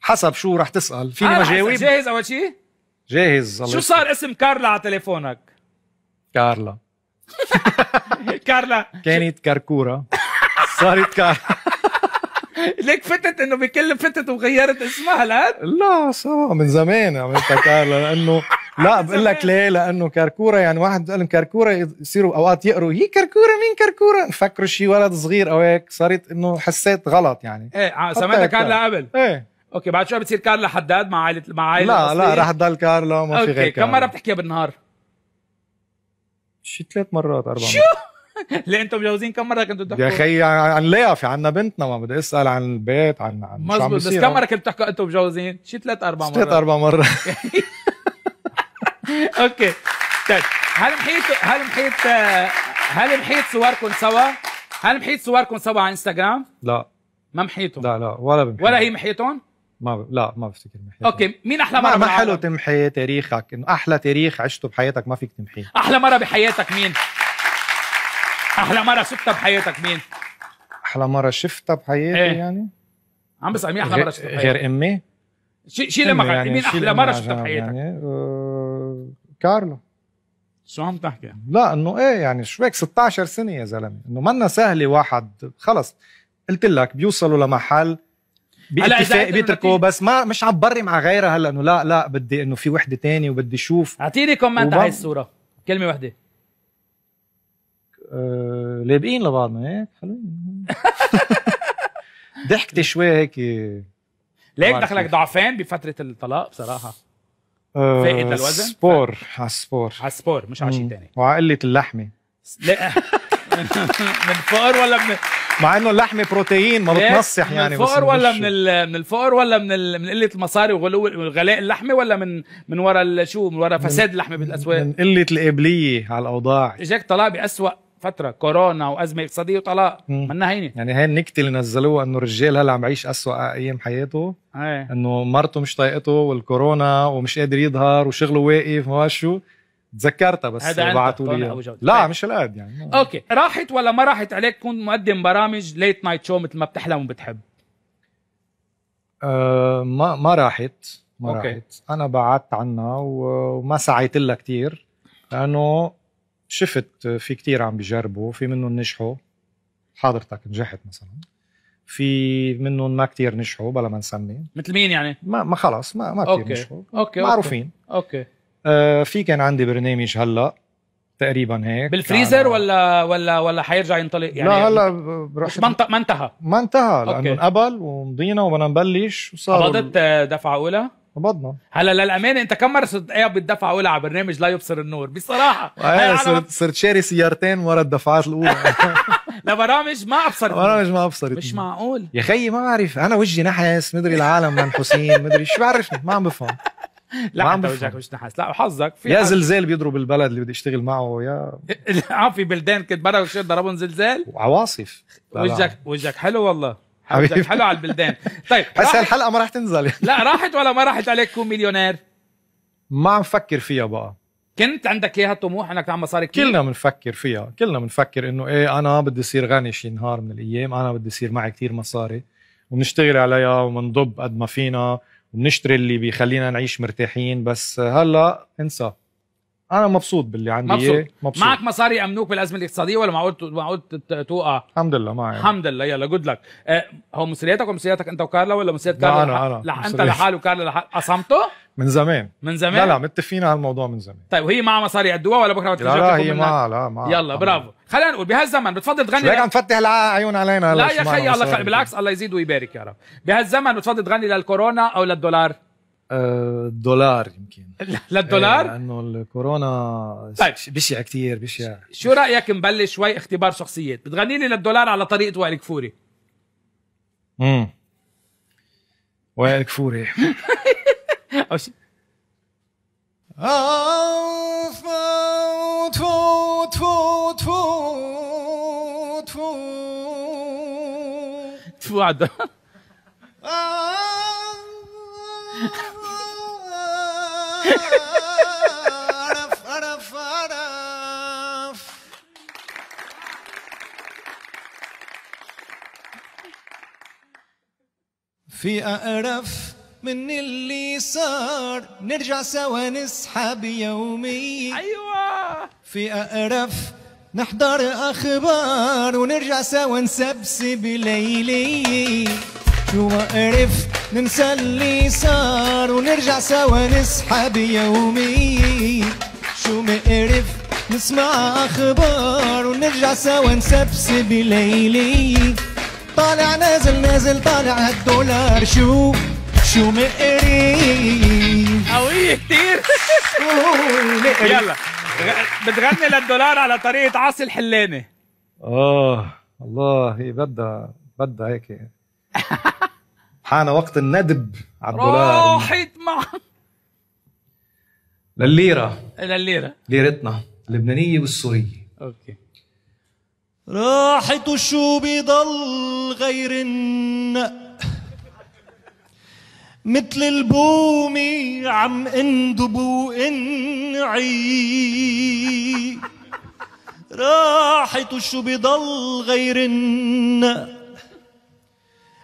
حسب شو رح تسال فيني آه، ما جاوب جاهز اول شيء؟ جاهز الله شو صار اسم كارلا على تليفونك؟ كارلا كارلا كانت كركوره صارت كارلا ليك فتت انه بكل فتت وغيرت اسمها لهاد لا سوا من زمان عملتها آه، كار لانه لا بقول لك ليه لانه كركوره يعني واحد بيقول كركوره يصيروا اوقات يقروا هي كركوره مين كركوره نفكروا شي ولد صغير او هيك صارت انه حسيت غلط يعني ايه آه، سمعتها كارلا يعني. قبل ايه اوكي بعد شوي بتصير كارلا حداد مع عائله مع عائله لا لا رح تضل كارلا ما في غير كارلا كم مره بتحكيها بالنهار؟ شي ثلاث مرات اربع مرات شو ليه انتم متجوزين كم مره كنتوا تحكوا يا اخي هنلاقيها في عنا بنتنا ما بدي اسال عن البيت عن عن مزبوط بس كم مره كنتوا تحكوا انتم متجوزين شي ثلاث اربع مرات ثلاث اربع مرات اوكي طيب هل محيط هل محيط هل محيط صوركم سوا؟ هل محيط صوركم سوا على انستغرام؟ لا ما محيطهم لا لا ولا بمحيط ولا هي محيطهم؟ ما ب... لا ما بفتكر محيط اوكي مين احلى مره ما, ما حلو تمحي تاريخك انه احلى تاريخ عشته بحياتك ما فيك تمحيه احلى مره بحياتك مين؟ احلى مره شفتها بحياتك مين؟ احلى مره شفتها بحياتي ايه؟ يعني؟ عم بسال مين احلى مره شفتها بحياتك؟ غير امي؟ شي شي لما يعني مين احلى مره شفتها بحياتك؟ يعني آه كارلو شو عم تحكي؟ لا انه ايه يعني شو هيك 16 سنه يا زلمه انه منا سهله واحد خلص قلت لك بيوصلوا لمحل باتفاق بيتركوا بس ما مش عم بري مع غيرها هلا انه لا لا بدي انه في وحده تانية وبدي اشوف اعطيني كومنت وبم... على هاي الصوره كلمه وحده آه، لابقين لبعضنا هيك حلوين ضحكتي شوي هيك ليك دخلك ضعفان بفتره الطلاق بصراحه آه، فائد فاقد للوزن سبور على السبور على السبور مش على شيء ثاني وعلى قله اللحمه لا من فقر ولا من مع انه اللحمه بروتين ما بتنصح يعني من الفقر ولا من من الفقر ولا من من قله المصاري وغلو غلاء اللحمه ولا من من ورا شو من ورا فساد اللحمه بالاسواق من قله القابليه على الاوضاع اجاك طلاق باسوأ فتره كورونا وازمه اقتصاديه وطلاق منا هينه يعني هاي النكته اللي نزلوها انه الرجال هلا عم يعيش اسوء ايام حياته ايه. انه مرته مش طايقته والكورونا ومش قادر يظهر وشغله واقف ما شو تذكرتها بس بعثوا لي لا طيب. مش هالقد يعني اوكي راحت ولا ما راحت عليك كنت مقدم برامج ليت نايت شو مثل ما بتحلم وبتحب أه ما ما راحت ما أوكي. راحت انا بعدت عنها وما سعيت لها كثير لانه شفت آه، في كتير عم بيجربوا في منهم نجحوا حضرتك نجحت مثلا في منهم ما كتير نجحوا بلا ما نسمي مثل مين يعني؟ ما ما خلص ما ما كتير نجحوا أوكي. معروفين أوكي آه في كان عندي برنامج هلا تقريبا هيك بالفريزر ولا ولا ولا حيرجع ينطلق يعني لا هلا مش ما ما انتهى ما انتهى لانه انقبل ومضينا وبدنا نبلش وصار قبضت آه، دفعه اولى قبضنا هلا للامانه انت كم مره صرت قاعد بتدفع اولى على برنامج لا يبصر النور بصراحه ايه صرت صرت شاري سيارتين ورا الدفعات الاولى لبرامج ما ابصرت برامج ما ابصرت مش معقول يا خيي ما بعرف انا وجهي نحس مدري العالم منحوسين مدري شو بعرفني ما عم بفهم لا انت وجهك مش نحس لا وحظك في يا زلزال بيضرب البلد اللي بدي اشتغل معه يا اه في بلدان كنت برا ضربهم زلزال وعواصف وجهك وجهك حلو والله حبيبي حلو على البلدان طيب هسه الحلقه ما راح تنزل لا راحت ولا ما راحت عليك تكون مليونير ما عم فكر فيها بقى كنت عندك اياها طموح انك تعمل مصاري كلنا بنفكر فيها كلنا بنفكر انه ايه انا بدي اصير غني شي نهار من الايام انا بدي اصير معي كتير مصاري وبنشتغل عليها وبنضب قد ما فينا وبنشتري اللي بيخلينا نعيش مرتاحين بس هلا انسى انا مبسوط باللي عندي مبسوط. مبسوط معك مصاري يامنوك بالازمه الاقتصاديه ولا معقول معقول توقع الحمد لله معي يعني. الحمد لله يلا جود لك أه هو مصرياتك ومصرياتك انت وكارلا ولا مصريات كارلا انا انا لح... انت لحال وكارلا لحال قسمته من زمان من زمان لا لا متفقين على الموضوع من زمان طيب وهي معها مصاري قدوها ولا بكره لا لا هي معها لا معها يلا برافو خلينا نقول بهالزمن بتفضل تغني ليك عم تفتح العيون علينا لا يا خي الله بالعكس الله يزيد ويبارك يا رب بهالزمن بتفضل تغني للكورونا او للدولار دولار يمكن للدولار؟ إيه لانه الكورونا طيب بشع كثير بشع شو رايك نبلش شوي اختبار شخصيات بتغني لي للدولار على طريقه وائل كفوري امم وائل كفوري او شي في أقرف من اللي صار نرجع سوا نسحب يومي أيوة في أقرف نحضر أخبار ونرجع سوا نسبسب ليلي وما ننسى اللي صار ونرجع سوا نسحب يومي شو مقرف نسمع اخبار ونرجع سوا نسبسب ليلي طالع نازل نازل طالع هالدولار شو شو مقري قوية كتير يلا بتغني للدولار على طريقة عاصي الحلاني اه الله بدها بدها هيك حان وقت الندب على الدولار راحت مع لليرة لليرة ليرتنا اللبنانية والسورية اوكي راحت وشو بضل غير مثل البومي عم اندب وانعي راحت وشو بضل غير النق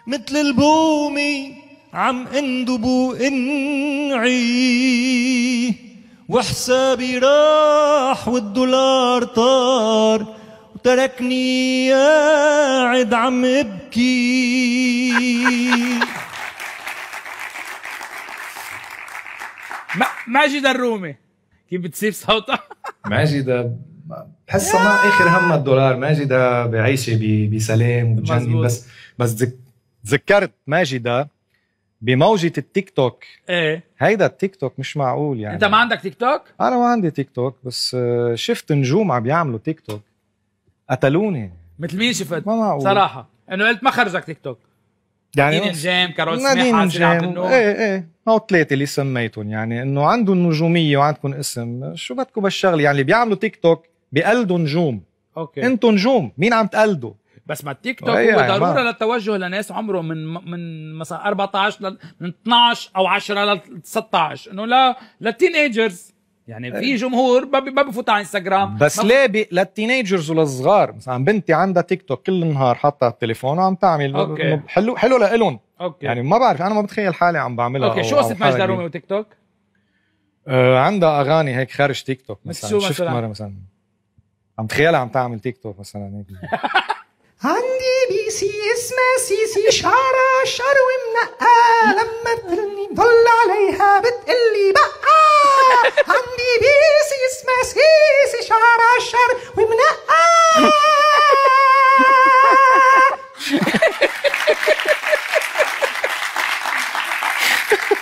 مثل البومي عم اندب وانعي وحسابي راح والدولار طار وتركني قاعد عم ابكي ماجد الرومي كيف بتسيب صوتها؟ ماجدة بحسها ما اخر همها الدولار ماجدة بعيشة بسلام وبجنن بس بس تذكرت ماجده بموجة التيك توك ايه هيدا التيك توك مش معقول يعني انت ما عندك تيك توك؟ انا ما عندي تيك توك بس آه، شفت نجوم عم بيعملوا تيك توك قتلوني مثل مين شفت؟ ما معقول صراحة انه قلت ما خرجك تيك توك يعني نادين نجام كارول سماحة نجام النوم ايه ايه هو ثلاثة اللي سميتهم يعني انه عندهم نجومية وعندكم اسم شو بدكم بالشغلة يعني اللي بيعملوا تيك توك بقلدوا نجوم اوكي انتم نجوم مين عم تقلدوا؟ بس ما التيك توك هو يعني ضروره للتوجه لناس عمره من من مثلا 14 ل... من 12 او 10 ل 16 انه لا للتين ايجرز يعني في جمهور ما بفوت على انستغرام بس ليه بي... للتينيجرز وللصغار مثلا بنتي عندها تيك توك كل النهار حاطه التليفون وعم تعمل أوكي. حلو حلو لهم اوكي يعني ما بعرف انا ما بتخيل حالي عم بعملها اوكي شو قصه ماجدة رومي وتيك توك؟ آه عندها اغاني هيك خارج تيك توك مثلا مثلا؟ شفت مره مثلا عم تخيلها عم تعمل تيك توك مثلا هيك عندي بي سي اسمها سيسي شعرها شعر ومنقى لما بترني بضل عليها بتقلي بقى عندي بي سي اسمها سيسي شعرها شعر ومنقى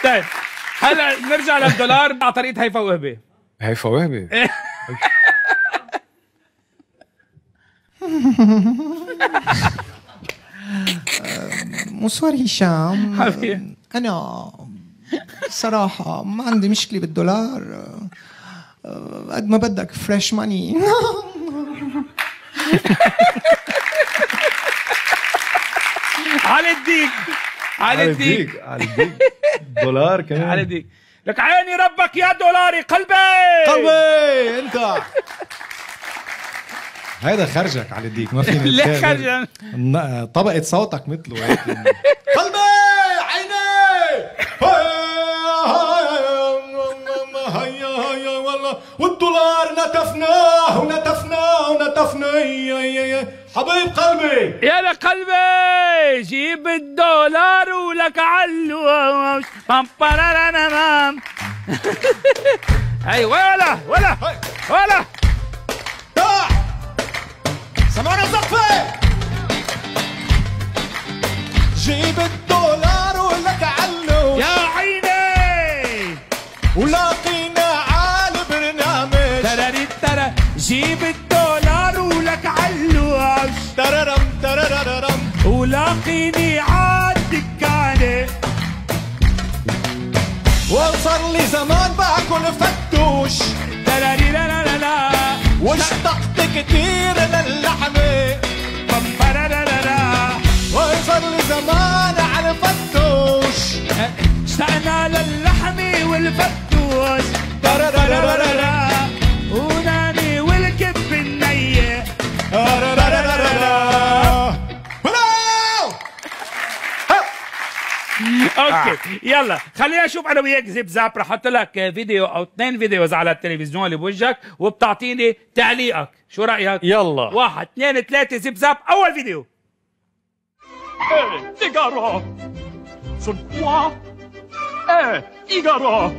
طيب هلا نرجع للدولار على طريقه هيفا وهبي هيفا وهبي مصور هشام حبيبي انا صراحة ما عندي مشكلة بالدولار قد ما بدك فريش ماني على الديك على الديك على الديك دولار كمان على الديك لك عيني ربك يا دولاري قلبي قلبي انت هيدا خرجك على الديك ما فيني ليه خرجك؟ طبقة صوتك مثله قلبي عيني هيا هيا والله والدولار نتفناه ونتفناه ونتفناه حبيب قلبي يا لقلبي جيب الدولار ولك بام ايوه ولا ولا ولا سمعونا زقفة جيب الدولار ولك تعلو يا عيني ولاقينا على برنامج تراري ترى جيب الدولار ولك علوش تررم ترررم ولاقيني على الدكانة وصار لي زمان باكل فتوش تراري واشتقت كتير للحمه يلا خلينا نشوف انا وياك زيب زاب رح احط لك فيديو او اثنين فيديوز على التلفزيون اللي بوجهك وبتعطيني تعليقك شو رايك يلا واحد اثنين ثلاثه زيب زاب اول فيديو Figaro! Son quoi? ايه ايجارو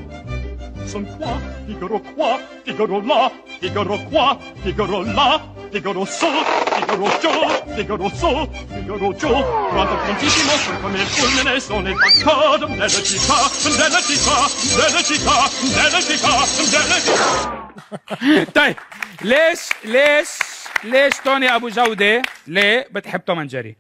Sono qua, Figaro qua, Figaro là, Figaro qua, Figaro là, Figaro so, Figaro giù, Figaro so, Figaro giù. Quanto prontissimo sono come il fulmine, sono il baccano nella città, nella città, nella città, nella città, nella città. طيب les, les, ليش توني ابو جوده ليه بتحب توم انجري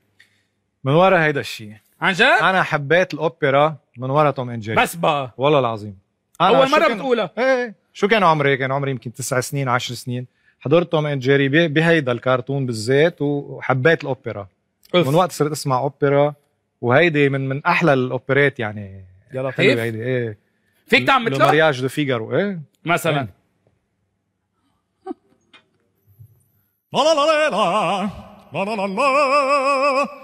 من ورا هيدا الشيء عن جد؟ انا حبيت الاوبرا من ورا توم انجري بس بقى والله العظيم آه، اول مره بتقولها إيه،, ايه شو كان عمري؟ كان عمري يمكن تسع سنين عشر سنين حضرت توم اند جيري بهيدا الكرتون بالذات وحبيت الاوبرا أوف. من وقت صرت اسمع اوبرا وهيدي من من احلى الاوبرات يعني يا لطيف هيدي ايه فيك تعمل مثلها؟ مارياج دو فيجارو ايه مثلا إيه. لا لا لا لا لا لا لا لا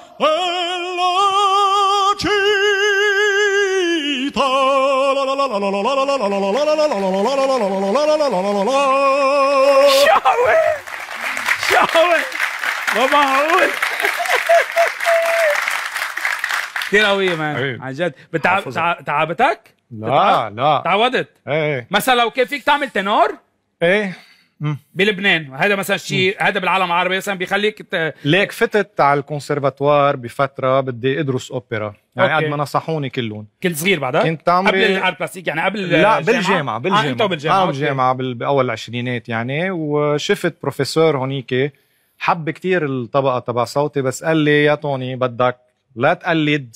la città شاوي شاوي ما معقول كثير قوية مان عن جد بتعب تعبتك؟ لا لا تعودت ايه مثلا لو كان فيك تعمل تنور؟ ايه بلبنان هذا مثلا شيء هذا بالعالم العربي مثلا بيخليك ت... ليك فتت على الكونسرفاتوار بفتره بدي ادرس اوبرا يعني قد ما نصحوني كلهم كنت صغير بعدها كنت عمري قبل الارت بلاستيك يعني قبل لا بالجامعه بالجامعه آه انت بالجامعه آه بالجامعه آه، باول العشرينات يعني وشفت بروفيسور هونيك حب كتير الطبقه تبع صوتي بس قال لي يا توني بدك لا تقلد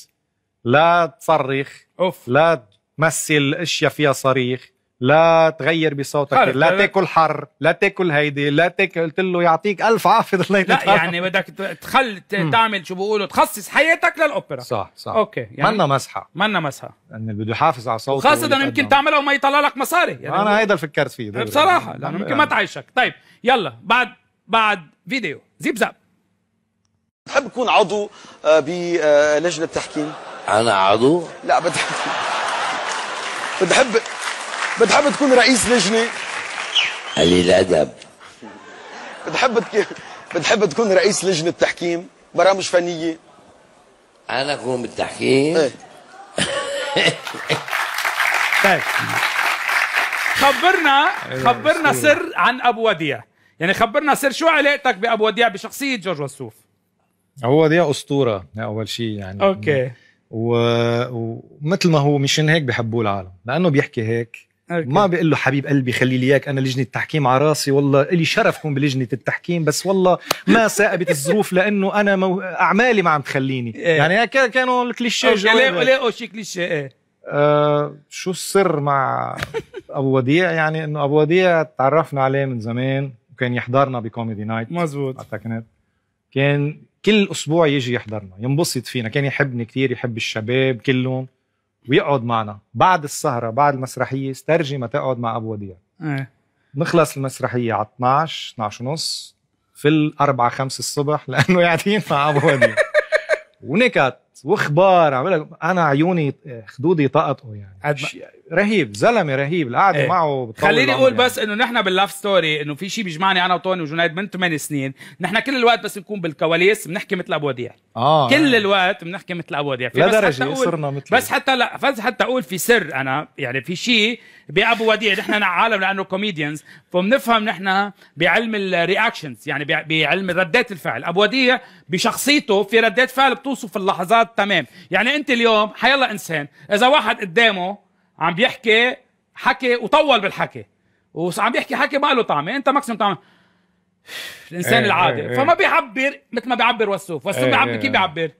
لا تصرخ اوف لا تمثل اشياء فيها صريخ لا تغير بصوتك لا, تاكل حر لا تاكل هيدي لا تاكل قلت له يعطيك الف عافيه الله لا يعني بدك تخل تعمل شو بيقولوا تخصص حياتك للاوبرا صح صح اوكي يعني منا مسحه منا مسحه يعني بده يحافظ على صوته خاصة يمكن تعملها وما يطلع لك مصاري يعني انا هيدا اللي فكرت فيه دلوقتي. بصراحه لانه يعني. يمكن ما تعيشك طيب يلا بعد بعد فيديو زيب زاب بتحب تكون عضو آه، بلجنه آه، تحكيم انا عضو لا بتحب بتحب بتحب تكون رئيس لجنه قليل الادب بتحب تك... بتحب تكون رئيس لجنه تحكيم برامج فنيه انا اكون بالتحكيم إيه. طيب خبرنا إيه، خبرنا سر عن ابو وديع يعني خبرنا سر شو علاقتك بابو وديع بشخصيه جورج وسوف ابو وديع اسطوره اول شيء يعني اوكي ومثل ما هو مشان هيك بحبوه العالم لانه بيحكي هيك أوكي. ما بقول له حبيب قلبي خلي لي اياك انا لجنه التحكيم على راسي والله لي شرف كون بلجنه التحكيم بس والله ما ثاقبت الظروف لانه انا مو... اعمالي ما عم تخليني إيه. يعني كانوا الكليشيه لقوا شي كليشيه ايه آه شو السر مع ابو وديع يعني انه ابو وديع تعرفنا عليه من زمان وكان يحضرنا بكوميدي نايت مزبوط كانت كان كل اسبوع يجي يحضرنا ينبسط فينا كان يحبني كثير يحب الشباب كلهم ويقعد معنا بعد السهره بعد المسرحيه استرجي ما تقعد مع ابو وديع ايه نخلص المسرحيه على 12 12 ونص في الأربعة خمسة الصبح لأنه قاعدين مع أبو وديع ونكت واخبار عملها انا عيوني آه، خدودي طقطقوا يعني رهيب زلمه رهيب القعده ايه. معه خليني اقول يعني. بس انه نحن باللاف ستوري انه في شيء بيجمعني انا وطوني وجنيد من 8 سنين نحن كل الوقت بس نكون بالكواليس بنحكي مثل ابو وديع آه. كل ايه. الوقت بنحكي مثل ابو وديع لدرجه صرنا مثل بس حتى لا فز حتى اقول في سر انا يعني في شيء بابو وديع نحن عالم لانه كوميديانز فبنفهم نحن بعلم الرياكشنز يعني بعلم ردات الفعل ابو وديع بشخصيته في ردات فعل بتوصف اللحظات تمام يعني انت اليوم حيلا انسان اذا واحد قدامه عم بيحكي حكي وطول بالحكي وعم بيحكي حكي ما له طعمه انت ماكسيموم طعمه الانسان ايه العادي ايه, إيه. فما بيعبر مثل ما بيعبر وسوف وسوف ايه بيعبر إيه، كيف إيه. بيعبر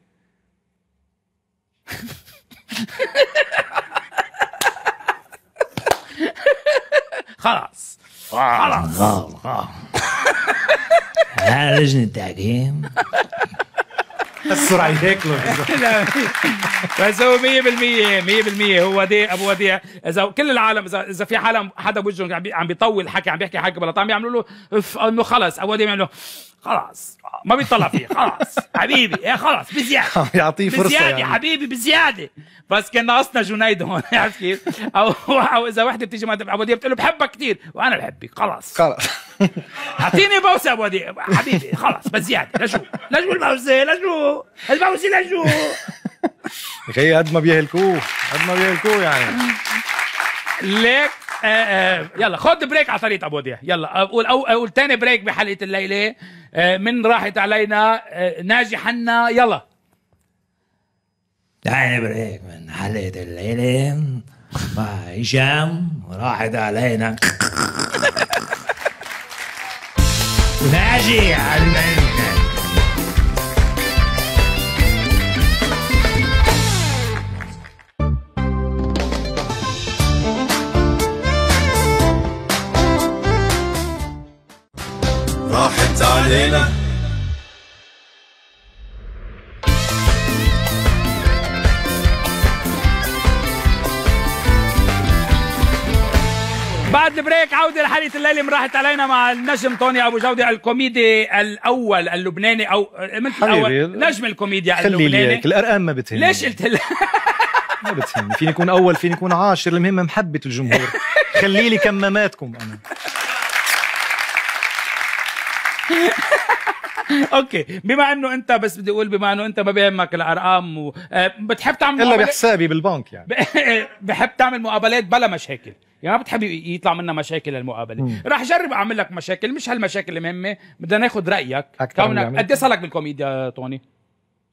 خلاص خلاص خلاص انا لجنه التحكيم السرعة ياكلوا بس هو 100% 100% هو وديع ابو وديع اذا كل العالم اذا اذا في حدا حدا بوجهه عم بيطول حكي عم بيحكي حكي بلا طعم بيعملوا له انه خلص ابو وديع بيعملوا خلاص ما بيطلع فيه خلاص حبيبي يا إيه، خلاص بزياده يعطيه فرصه بزياده يعني. حبيبي بزياده بس كان ناقصنا جنيد هون عرفت كيف؟ او او اذا وحده بتيجي ابو وديع بتقول له بحبك كثير وانا بحبك خلاص خلاص اعطيني بوسه ابو وديع حبيبي خلاص بس زياده لشو لجو البوسه لشو البوسه لجو اخي قد ما بيهلكوه قد ما بيهلكوه يعني ليك آه آه يلا خد بريك على طريقه ابو وديع يلا اقول اقول ثاني بريك بحلقه الليله آه من راحت علينا آه، ناجي حنا يلا ثاني بريك من حلقه الليله مع هشام وراحت علينا Yeah, man. الليلة الليل راحت علينا مع النجم طوني أبو جودة الكوميدي الأول اللبناني أو مثل الأول نجم الكوميديا اللبناني ليك الأرقام ما بتهمني ليش قلت ما بتهمني فيني أكون أول فيني أكون عاشر المهم محبة الجمهور خلي لي كماماتكم أنا اوكي بما انه انت بس بدي اقول بما انه انت ما بيهمك الارقام وبتحب آه، بتحب تعمل الا مقابلات... بحسابي بالبنك يعني بحب تعمل مقابلات بلا مشاكل يعني ما بتحب يطلع منا مشاكل المقابله راح اجرب اعمل لك مشاكل مش هالمشاكل المهمه بدنا ناخذ رايك كونك يعني. قد ايه صار لك بالكوميديا طوني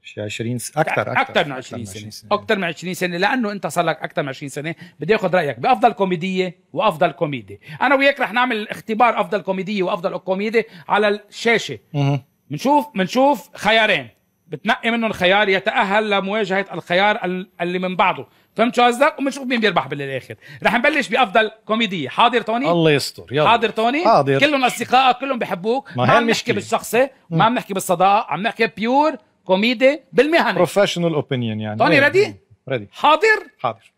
شي 20 سنه اكثر اكثر من 20 سنه اكثر من 20 سنه لانه انت صار لك اكثر من 20 سنه بدي اخذ رايك بافضل كوميديه وافضل كوميدي انا وياك رح نعمل اختبار افضل كوميديه وافضل كوميدي على الشاشه بنشوف بنشوف خيارين بتنقي منهم خيار يتاهل لمواجهه الخيار اللي من بعده فهمت شو قصدك وبنشوف مين بيربح بالاخر رح نبلش بافضل كوميديه حاضر توني الله يستر يلا حاضر توني حاضر كلهم اصدقائك كلهم بحبوك ما, ما عم نحكي بالشخصي ما عم نحكي بالصداقه عم نحكي بيور كوميدي بالمهنه بروفيشنال اوبينيون يعني توني ريدي ريدي حاضر حاضر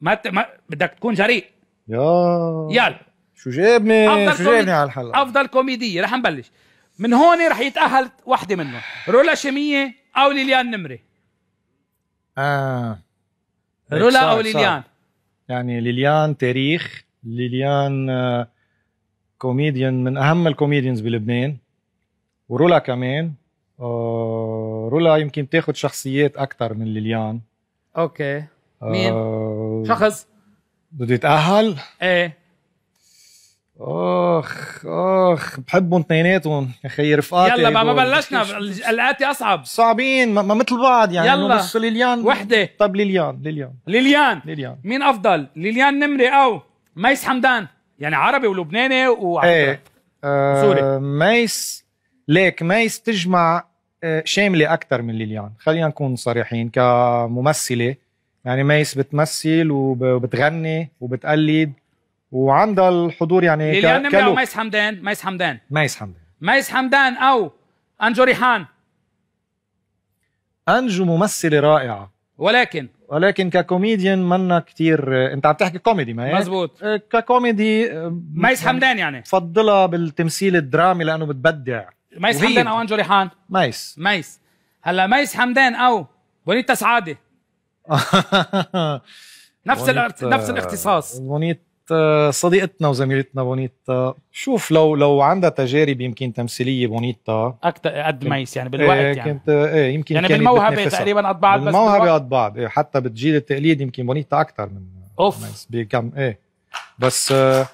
ما, ت... ما بدك تكون جريء يا يلا شو جابني شو جابني على الحلقه افضل كوميديه رح نبلش من هون رح يتاهل وحده منهم رولا شميه او ليليان نمري اه رولا او ليليان يعني ليليان تاريخ ليليان آه، كوميديان من اهم الكوميديانز بلبنان ورولا كمان آه، رولا يمكن تاخذ شخصيات اكثر من ليليان اوكي آه، مين؟ آه شخص بده يتاهل؟ ايه اخ اخ بحبهم اثنيناتهم يا اخي رفقاتي يلا ما بلشنا الاتي اصعب صعبين ما, ما مثل بعض يعني يلا بس ليليان وحده طب ليليان ليليان ليليان ليليان مين افضل ليليان نمري او ميس حمدان يعني عربي ولبناني و ايه آه سوري ميس ليك ميس تجمع آه، شامله اكثر من ليليان خلينا نكون صريحين كممثله يعني ميس بتمثل وبتغني وبتقلد وعندها الحضور يعني ليليان نملة نمرة وميس حمدان ميس حمدان ميس حمدان ميس حمدان او انجو ريحان انجو ممثله رائعه ولكن ولكن ككوميديان منا كتير انت عم تحكي كوميدي ما هيك إيه؟ مزبوط إيه، ككوميدي آه، ميس يعني حمدان يعني بفضلها بالتمثيل الدرامي لانه بتبدع ميس وهي. حمدان او انجو ريحان ميس ميس هلا ميس حمدان او بونيتا سعاده نفس نفس الاختصاص بونيتا آه، صديقتنا وزميلتنا بونيتا شوف لو لو عندها تجارب يمكن تمثيليه بونيتا اكثر قد ميس يعني بالوقت إيه، يعني كنت ايه يمكن يعني بالموهبه تقريبا قد بعض بالموهبه قد بعض إيه حتى بالجيل التقليدي يمكن بونيتا اكثر من اوف ميس بكم ايه بس آه،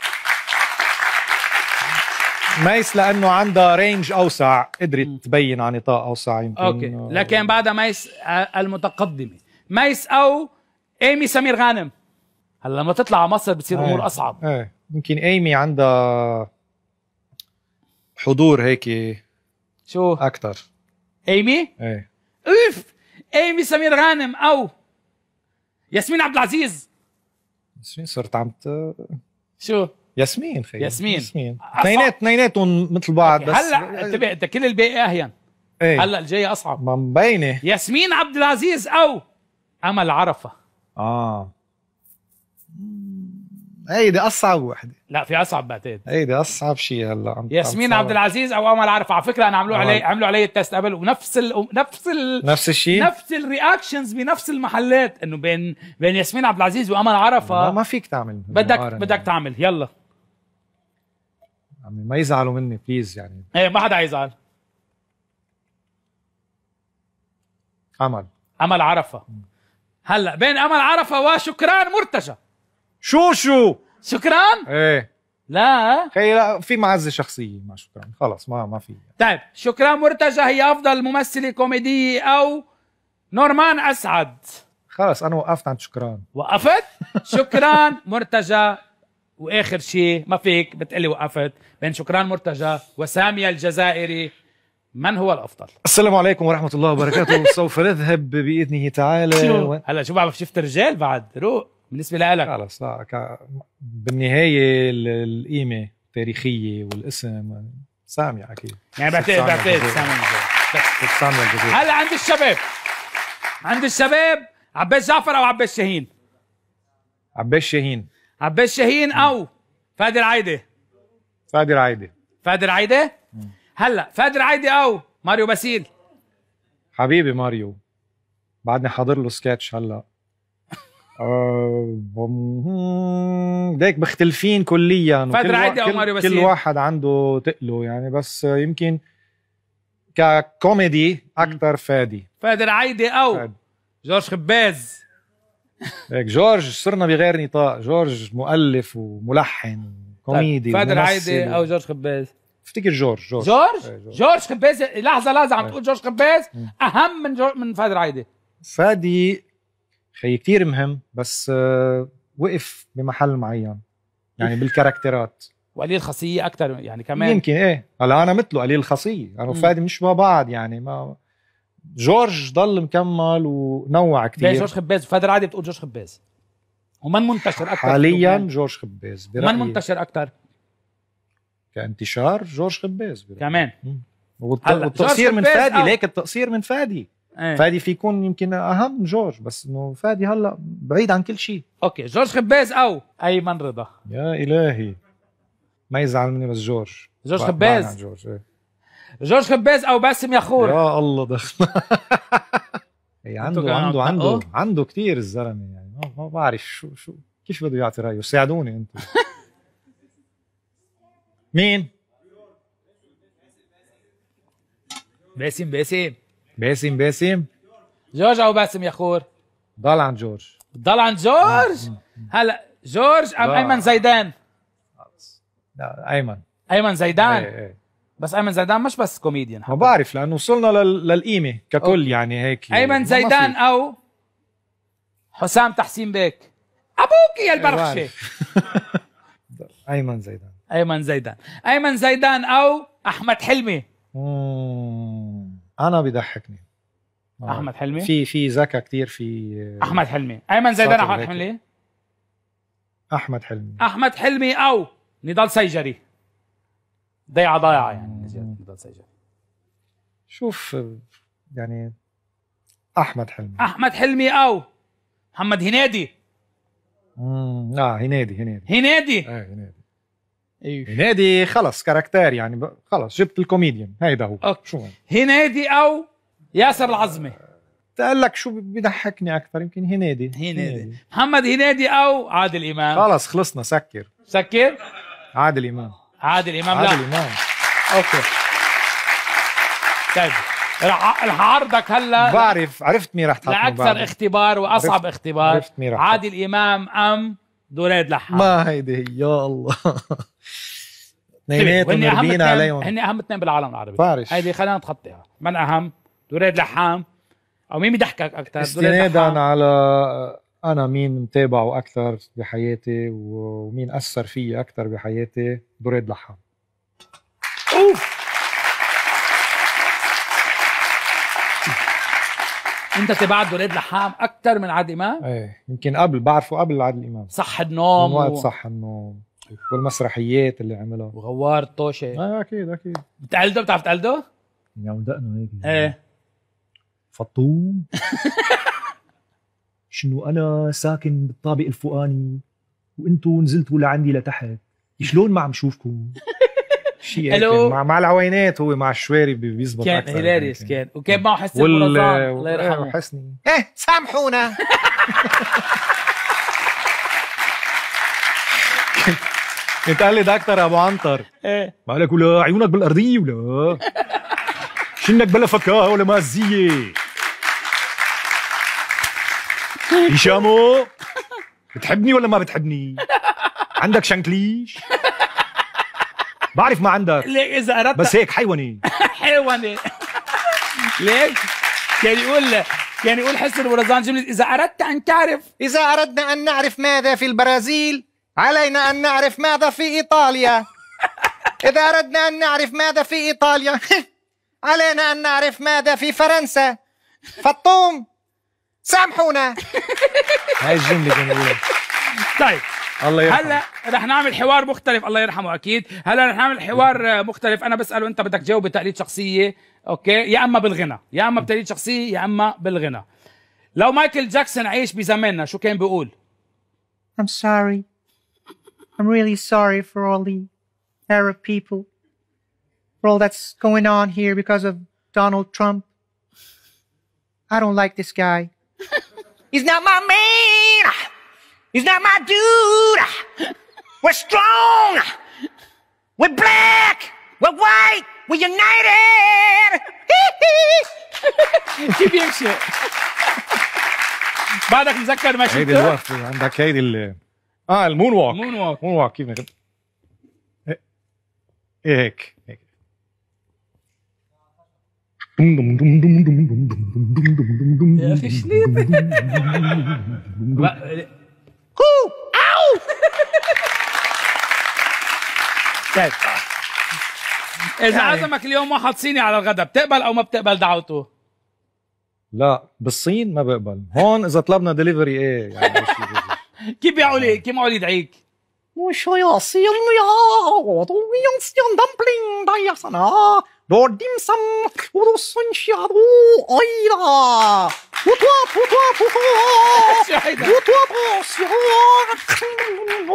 ميس لانه عندها رينج اوسع قدرت تبين عن نطاق اوسع يمكن اوكي لكن آه، بعدها ميس المتقدمه ميس او ايمي سمير غانم هلا لما تطلع على مصر بتصير الامور ايه. اصعب ايه يمكن ايمي عندها حضور هيك شو اكثر ايمي؟ ايه اوف ايمي سمير غانم او ياسمين عبد العزيز ياسمين صرت عم ت... شو؟ ياسمين خيي ياسمين ياسمين اثنينات اثنيناتهم مثل بعض بس هلا انتبه انت كل الباقي اهين ايه هلا الجاي اصعب ما مبينه ياسمين عبد العزيز او امل عرفه اه هيدي اصعب وحده لا في اصعب بعتقد هيدي اصعب شيء هلا عم ياسمين عبد العزيز او امل عارف على فكره انا عملوا آه. علي عملوا علي التست قبل ونفس ال... نفس ال... نفس الشيء نفس الرياكشنز بنفس المحلات انه بين بين ياسمين عبد العزيز وامل عرفه ما فيك تعمل بدك بدك تعمل يلا عمي يعني ما يزعلوا مني بليز يعني ايه ما حدا يزعل امل امل عرفه هلا بين امل عرفه وشكران مرتجى شو شو شكرا ايه لا خي لا في معزه شخصيه مع شكرا خلص ما ما في طيب شكرا مرتجى هي افضل ممثله كوميديه او نورمان اسعد خلص انا وقفت عند شكران وقفت شكرا مرتجى واخر شيء ما فيك بتقلي وقفت بين شكران مرتجى وساميه الجزائري من هو الافضل؟ السلام عليكم ورحمه الله وبركاته سوف نذهب باذنه تعالى شو؟ و... هلا شو بعرف شفت رجال بعد روق بالنسبه لإلك خلص لا ك... بالنهايه القيمه التاريخيه والاسم سامي اكيد يعني بعتقد بعتقد سامي هلا عند الشباب عند الشباب عباس جعفر او عباس شاهين عباس شاهين عباس شاهين او فادي العايده فادي العايده فادي العايده هلا فادي العايده او ماريو باسيل حبيبي ماريو بعدني حاضر له سكتش هلا ديك آه، مختلفين كليا فترة عادي او ماريو بس كل واحد عنده تقله يعني بس يمكن ككوميدي اكثر فادي فادي العيدي او فادي. جورج خباز هيك جورج صرنا بغير نطاق جورج مؤلف وملحن طيب، كوميدي فادي العيدي او جورج خباز افتكر جورج جورج جورج إيه، جورج خباز لحظه لحظه عم إيه. تقول جورج خباز اهم من جورج من فادي العيدي فادي خي كتير مهم بس آه، وقف بمحل معين يعني بالكاركترات وقليل الخاصيه اكثر يعني كمان يمكن ايه هلا انا مثله قليل الخاصيه انا وفادي مش مع بعض يعني ما جورج ضل مكمل ونوع كثير جورج خباز فادي العادي بتقول جورج خباز ومن منتشر اكثر حاليا جورج خباز ومن منتشر اكثر كانتشار جورج خباز برأيي. كمان والتقصير من فادي ليك التقصير من فادي أيه. فادي في يكون يمكن اهم من جورج بس انه فادي هلا بعيد عن كل شيء اوكي جورج خباز او ايمن رضا يا الهي ما يزعل مني بس جورج جورج خباز جورج ايه. جورج خباز او باسم ياخور يا الله دخل اي عنده عنده عنده عنده كثير الزلمه يعني ما بعرف شو شو كيف بده يعطي رايه ساعدوني انتم مين باسم باسم باسم باسم جورج او باسم يا خور ضل عن جورج ضل عن جورج هلا جورج ام ايمن زيدان لا ايمن ايمن زيدان ايه ايه. بس ايمن زيدان مش بس كوميديان ما بعرف لانه وصلنا للقيمه ككل أوه. يعني هيك ايمن زيدان او حسام تحسين بيك ابوك يا إيه، البرخشه ايمن زيدان ايمن زيدان ايمن زيدان او احمد حلمي مم. انا بضحكني آه، احمد حلمي في في ذكاء كثير في آه، احمد حلمي ايمن زيدان احمد حلمي احمد حلمي احمد حلمي او نضال سيجري ضيعه ضايعه يعني نضال سيجري شوف يعني احمد حلمي احمد حلمي او محمد هنيدي امم اه هنيدي هنيدي هنيدي ايه هنيدي أيوه. هنادي خلص كاركتير يعني خلص جبت الكوميديان هيدا هو أوكي. شو هنادي او ياسر العظمي تقول لك شو بيضحكني اكثر يمكن هنادي هنادي محمد هنادي او عادل امام خلص خلصنا سكر سكر عادل امام عادل امام عادل لا. امام اوكي طيب رح اعرضك هلا بعرف عرفت مين رح تحطني لاكثر اختبار واصعب عرفت اختبار عرفت مين رح عادل امام ام دولاد لحال ما هيدي هي يا الله طيب، اثنيناتهم مربيين عليهم هن اهم اثنين بالعالم العربي فارش هيدي خلينا نتخطيها من اهم دولاد لحام او مين بيضحكك اكثر استنادا على انا مين متابعه اكثر بحياتي ومين اثر فيي اكثر بحياتي دريد لحام اوف انت تبعت ولاد لحام اكثر من عادل امام؟ ايه يمكن قبل بعرفه قبل عادل امام صح النوم من وقت و... صح النوم والمسرحيات اللي عملها وغوار الطوشه ايه اكيد اكيد بتقلده بتعرف تقلده؟ يعني دقنه هيك ايه فطوم شنو انا ساكن بالطابق الفوقاني وانتو نزلتوا لعندي لتحت شلون ما عم شوفكم شيء الو مع, مع العوينات هو مع الشواري بيزبط كان هيلاريس كان وكان معه حسن وال... الله يرحمه آه، حسني ايه سامحونا كنت قال لي دكتور ابو عنتر ايه لك ولا عيونك بالارضيه ولا شنك بلا فكاهه ولا مازيه هشامو بتحبني ولا ما بتحبني عندك شنكليش بعرف ما عندك ليك اذا اردت بس هيك حيواني حيواني ليك كان يقول كان يقول حسن ورزان جملة إذا أردت أن تعرف إذا أردنا أن نعرف ماذا في البرازيل علينا أن نعرف ماذا في إيطاليا إذا أردنا أن نعرف ماذا في إيطاليا علينا أن نعرف ماذا في فرنسا فطوم سامحونا هاي الجملة جميلة طيب الله يرحمه هلا رح نعمل حوار مختلف الله يرحمه اكيد هلا رح نعمل حوار مختلف انا بساله انت بدك تجاوب بتقليد شخصيه اوكي يا اما بالغنى يا اما بتقليد شخصيه يا اما بالغنى لو مايكل جاكسون عايش بزماننا شو كان بيقول I'm sorry I'm really sorry for all the Arab people for all that's going on here because of Donald Trump I don't like this guy He's not my man He's not my dude. We're strong. We're black. We're white. We're united. Τι πιέξε. Πάντα χρυσά κάνει μέσα. Έχει λίγο αυτό. Αν τα καίει τη λέει. Α, ah, moonwalk. Moonwalk. Moonwalk. Εκ. Εκ. Εφησνίδε. Woo! Ow! طيب اذا يعني. عزمك اليوم واحد صيني على الغداء بتقبل او ما بتقبل دعوته لا بالصين ما بقبل هون اذا طلبنا دليفري ايه يعني كيف بيعوا لي كيف معقول يدعيك 我说要鲜呀，我都要鲜 dumpling 的呀，啥呢？ 노림삼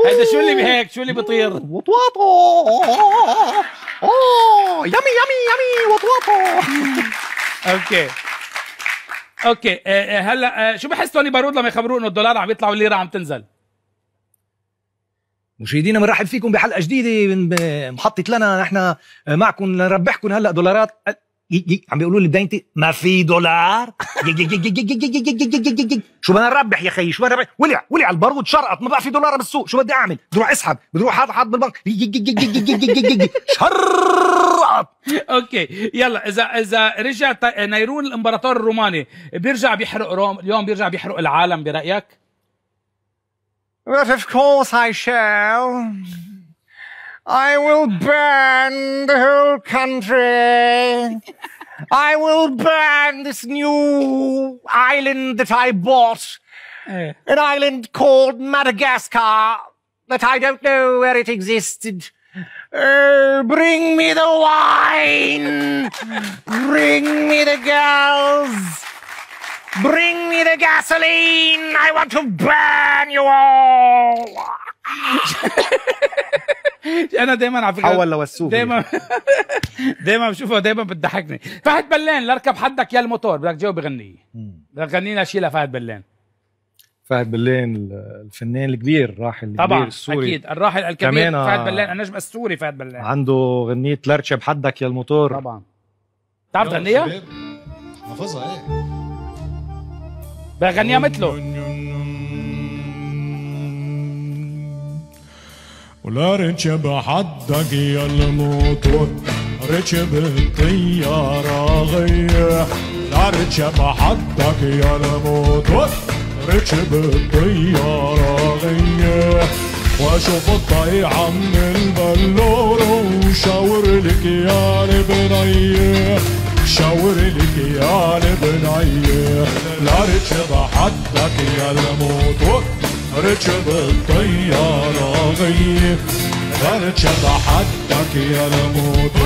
هذا شو اللي بهيك شو اللي بيطير وطواطو اوه يمي يمي يمي وطواطو اوكي اوكي آه، آه، هلا آه، شو بحس توني بارود لما يخبروه انه الدولار عم يطلع والليره عم تنزل مشاهدينا بنرحب فيكم بحلقه جديده من محطه لنا نحن معكم لنربحكم هلا دولارات عم بيقولوا لي بدينتي ما في دولار شو بدنا نربح يا خيي شو بدنا نربح ولع ولع البارود شرقط ما بقى في دولار بالسوق شو بدي اعمل بدي اروح اسحب بدي اروح حاط حاط بالبنك شرقط اوكي يلا اذا اذا رجع نيرون الامبراطور الروماني بيرجع بيحرق روم اليوم بيرجع بيحرق العالم برايك But of course I shall. I will burn the whole country. I will burn this new island that I bought. Uh. An island called Madagascar that I don't know where it existed. Oh, bring me the wine! bring me the girls! Bring me the gasoline. I want to burn you all. انا دايما على فكره حول لوسوف دايما دايما بشوفها دايما بتضحكني فهد بلان لركب حدك يا الموتور بدك تجاوب بغنية بدك لنا شيء فهد بلان فهد بلان الفنان الكبير الراحل الكبير طبعا السوري اكيد الراحل الكبير آه، فهد بلان النجم السوري فهد بلان عنده غنيه لركب حدك يا الموتور طبعا بتعرف تغنيها؟ حافظها ايه بغنيها مثله ولا ركب حدك يا الموتور ركب الطيارة غيح لا ركب حدك يا الموتور ركب الطيارة غيح واشوف الطيعة من البلور وشاور لك يا بنيه شاور لك يا لبني لا رجب حدك يا الموت رجب الطيارة غيب لا رجب حدك يا الموت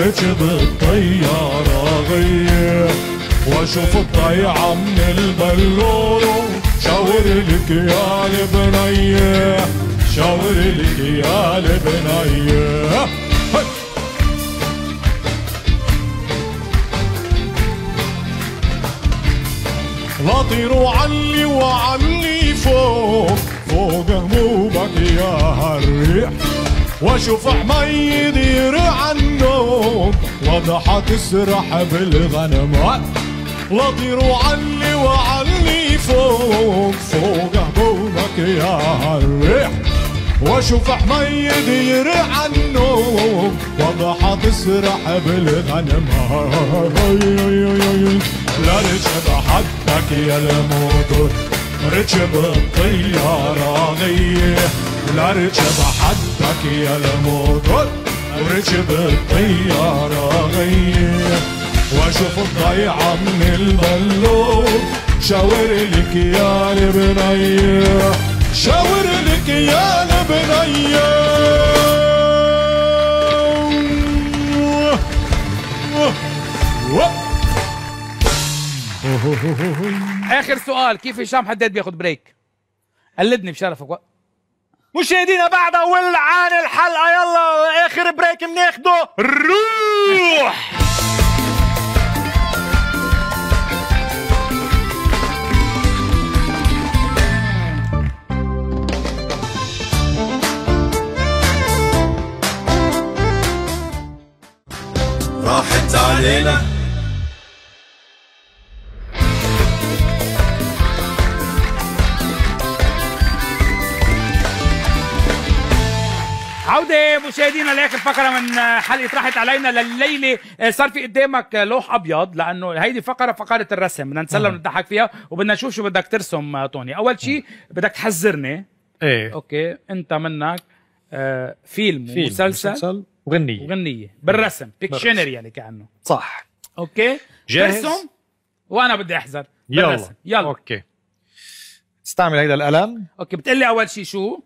رجب الطيارة غيب واشوف الضيعة من البلور شاور لك يا لبني شاور لك يا لبني نطير علي وعلي فوق فوق همومك يا هالريح واشوف حميد يدير عنك وضحة تسرح بالغنم لطير علي وعلي فوق فوق همومك يا هالريح واشوف حميد يري عنهم واضحة تسرح بالغنم لا رجب حدك يا الموتور رجب الطيارة غيه لا رجب حدك يا الموتور رجب الطيارة غيه واشوف الضيعة من البلوم شاور لك يا البنية شاور لك لك يا لبنية اخر سؤال كيف هشام حداد بياخذ بريك؟ قلدني بشرفك و... مشاهدينا بعد ولعان الحلقه يلا اخر بريك بناخده روح علينا عودة مشاهدينا لآخر فقرة من حلقة راحت علينا لليلة آه، صار في قدامك لوح أبيض لأنه هيدي فقرة فقرة الرسم بدنا نتسلى ونضحك فيها وبدنا نشوف شو بدك ترسم طوني آه، أول شيء بدك تحذرني ايه أوكي أنت منك آه فيلم, فيلم ومسلسل وغنيه وغنيه بالرسم بيكشنري يعني كانه صح اوكي جاهز برسم وانا بدي احذر يلا يلا اوكي استعمل هيدا القلم اوكي بتقول لي اول شيء شو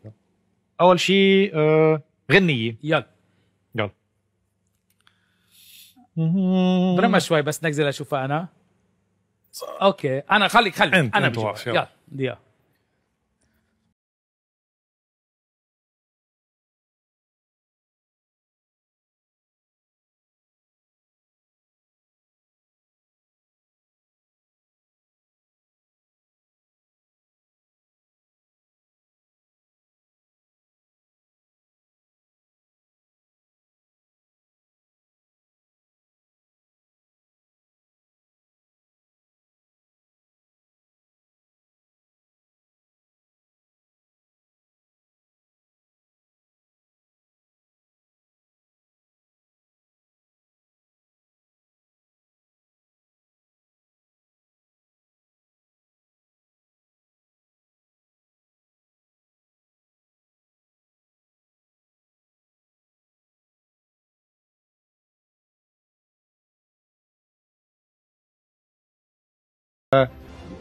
اول شيء آه غنيه يلا يلا برمى شوي بس نزل اشوفها انا اوكي انا خليك خليك انا بدي يلا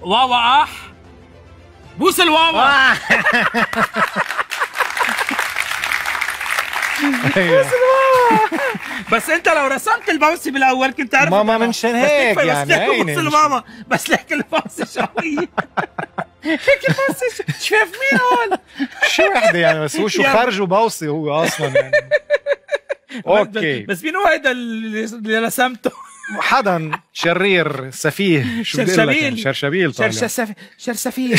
واوا اح آه. بوس الواوا بوس الواوا بس انت لو رسمت البوسه بالاول كنت عارف ماما من شان هيك يعني عيني بس الماما بس لك البوسه شويه هيك البوسه شايف مين هون شو وحده يعني بس هو شو خرج وبوسي هو اصلا يعني اوكي بس مين هو هيدا اللي رسمته حدا شرير سفيه شو يعني؟ شرشبيل شرشبيل طالع شرشسف... شرسفيه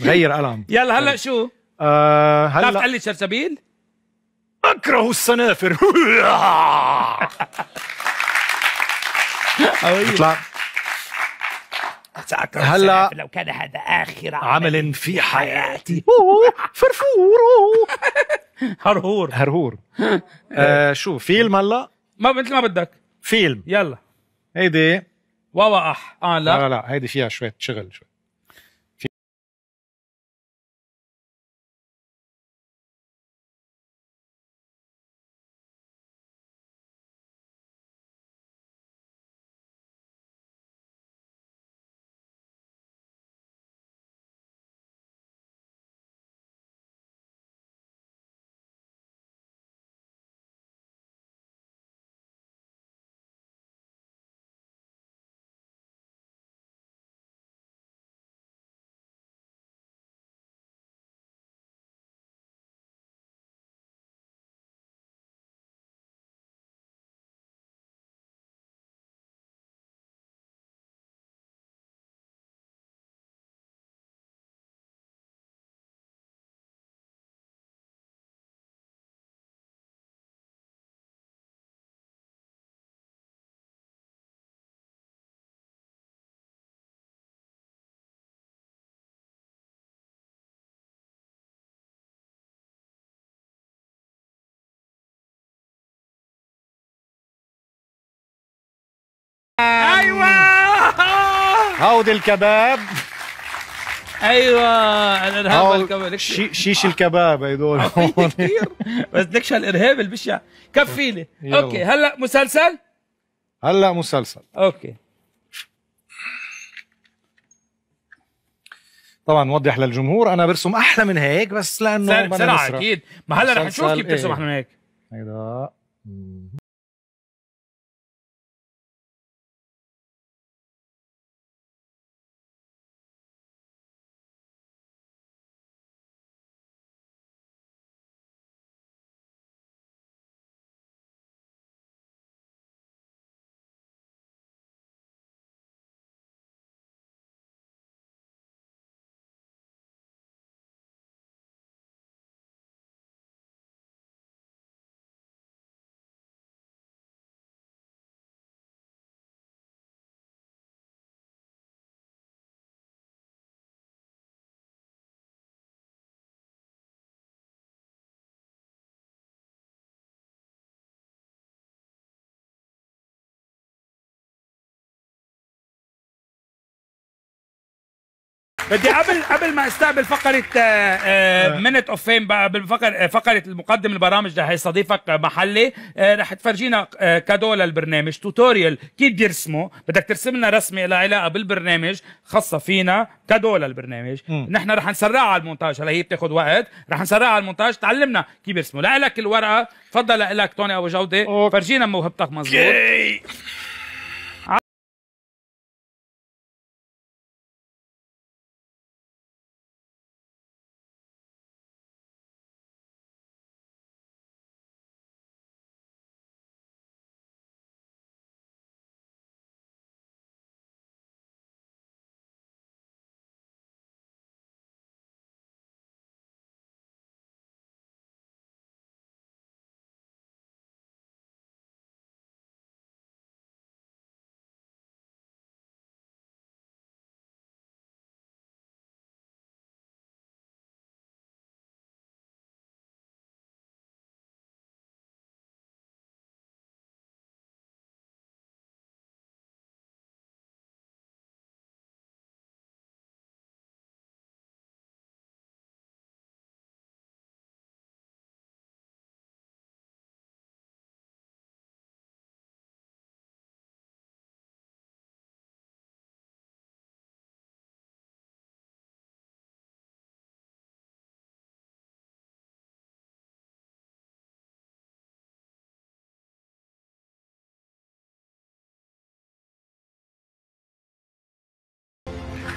قلم يلا هلا طيب. شو؟ آه هلا بتعرف تقلد شرشبيل؟ اكره السنافر قوية هلا لو كان هذا اخر عمل, عمل في حياتي فرفور هرهور هرهور آه شو فيلم هلا ما مثل ما بدك فيلم يلا هيدي واو اح اه لا لا لا هيدي فيها شويه شغل شوي هودي الكباب ايوه الارهاب الكباب شي شيش الكباب هدول هون آه، كثير بس لكش هالارهاب البشع كفي لي اوكي هلا مسلسل هلا مسلسل اوكي طبعا نوضح للجمهور انا برسم احلى من هيك بس لانه سرعه اكيد ما هلا رح نشوف كيف بترسم إيه؟ احلى من هيك هيدا بدي قبل قبل ما استقبل فقره منت اوف فيم فقره المقدم البرامج اللي هيستضيفك محلي آه، رح تفرجينا آه، كادو للبرنامج توتوريال كيف بيرسموا بدك ترسم لنا رسمه لها علاقه بالبرنامج خاصه فينا كادو للبرنامج نحن رح نسرعها على المونتاج هلا هي بتاخذ وقت رح نسرعها على المونتاج تعلمنا كيف بيرسموا لك الورقه تفضل لك توني ابو جوده فرجينا موهبتك مزبوط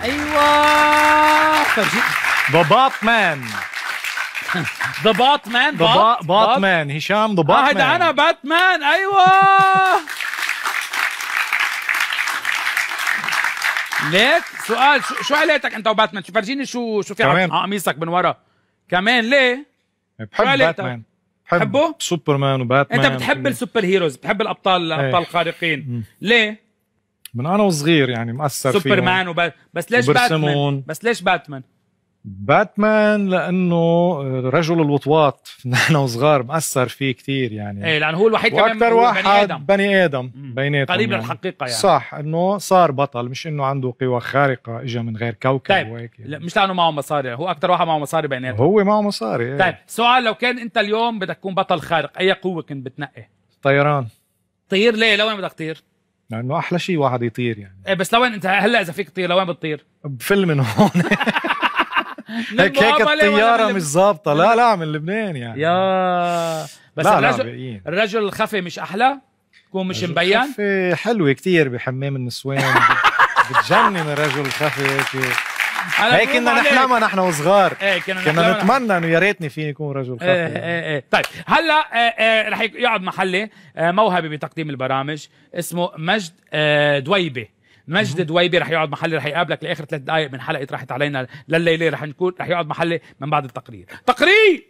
ايوه ذا باتمان ذا باتمان باتمان ذا هشام ذا باتمان هذا انا باتمان ايوه ليك سؤال شو شو علاقتك انت وباتمان شو فرجيني شو شو في على آه، قميصك من ورا كمان ليه بحب باتمان بحبه سوبرمان وباتمان انت بتحب السوبر هيروز بتحب الابطال إيه. الابطال الخارقين ليه من انا وصغير يعني مأثر سوبر مان وب... بس ليش باتمان بس ليش باتمان باتمان لانه رجل الوطواط نحن وصغار مأثر فيه كثير يعني ايه لانه هو الوحيد كمان واكثر واحد بني ادم, بني آدم قريب يعني. للحقيقه يعني صح انه صار بطل مش انه عنده قوى خارقه اجى من غير كوكب طيب. وهيك يعني. لا مش لانه معه مصاري هو اكثر واحد معه مصاري ادم هو معه مصاري ايه. طيب سؤال لو كان انت اليوم بدك تكون بطل خارق اي قوه كنت بتنقي؟ طيران طير ليه لوين بدك تطير؟ لانه احلى شيء واحد يطير يعني ايه بس لوين انت هلا اذا فيك تطير لوين بتطير؟ بفل من هون هيك هيك الطياره مش ظابطه لا لا من لبنان يعني يا بس لا الرجل لا الرجل الخفي مش احلى؟ تكون مش مبين؟ الخفي حلوه كثير بحمام النسوان بتجنن الرجل الخفي هيك هيك كنا نحلمها نحن وصغار ايه كنا كنا نتمنى انه يا ريتني فيني يكون رجل خطير ايه ايه ايه طيب هلا إيه، إيه، رح يقعد محلي إيه، موهبه بتقديم البرامج اسمه مجد دويبه مجد دويبي رح يقعد محلي رح يقابلك لاخر ثلاث دقائق من حلقه راحت علينا لليله رح نكون رح يقعد محلي من بعد التقرير تقرير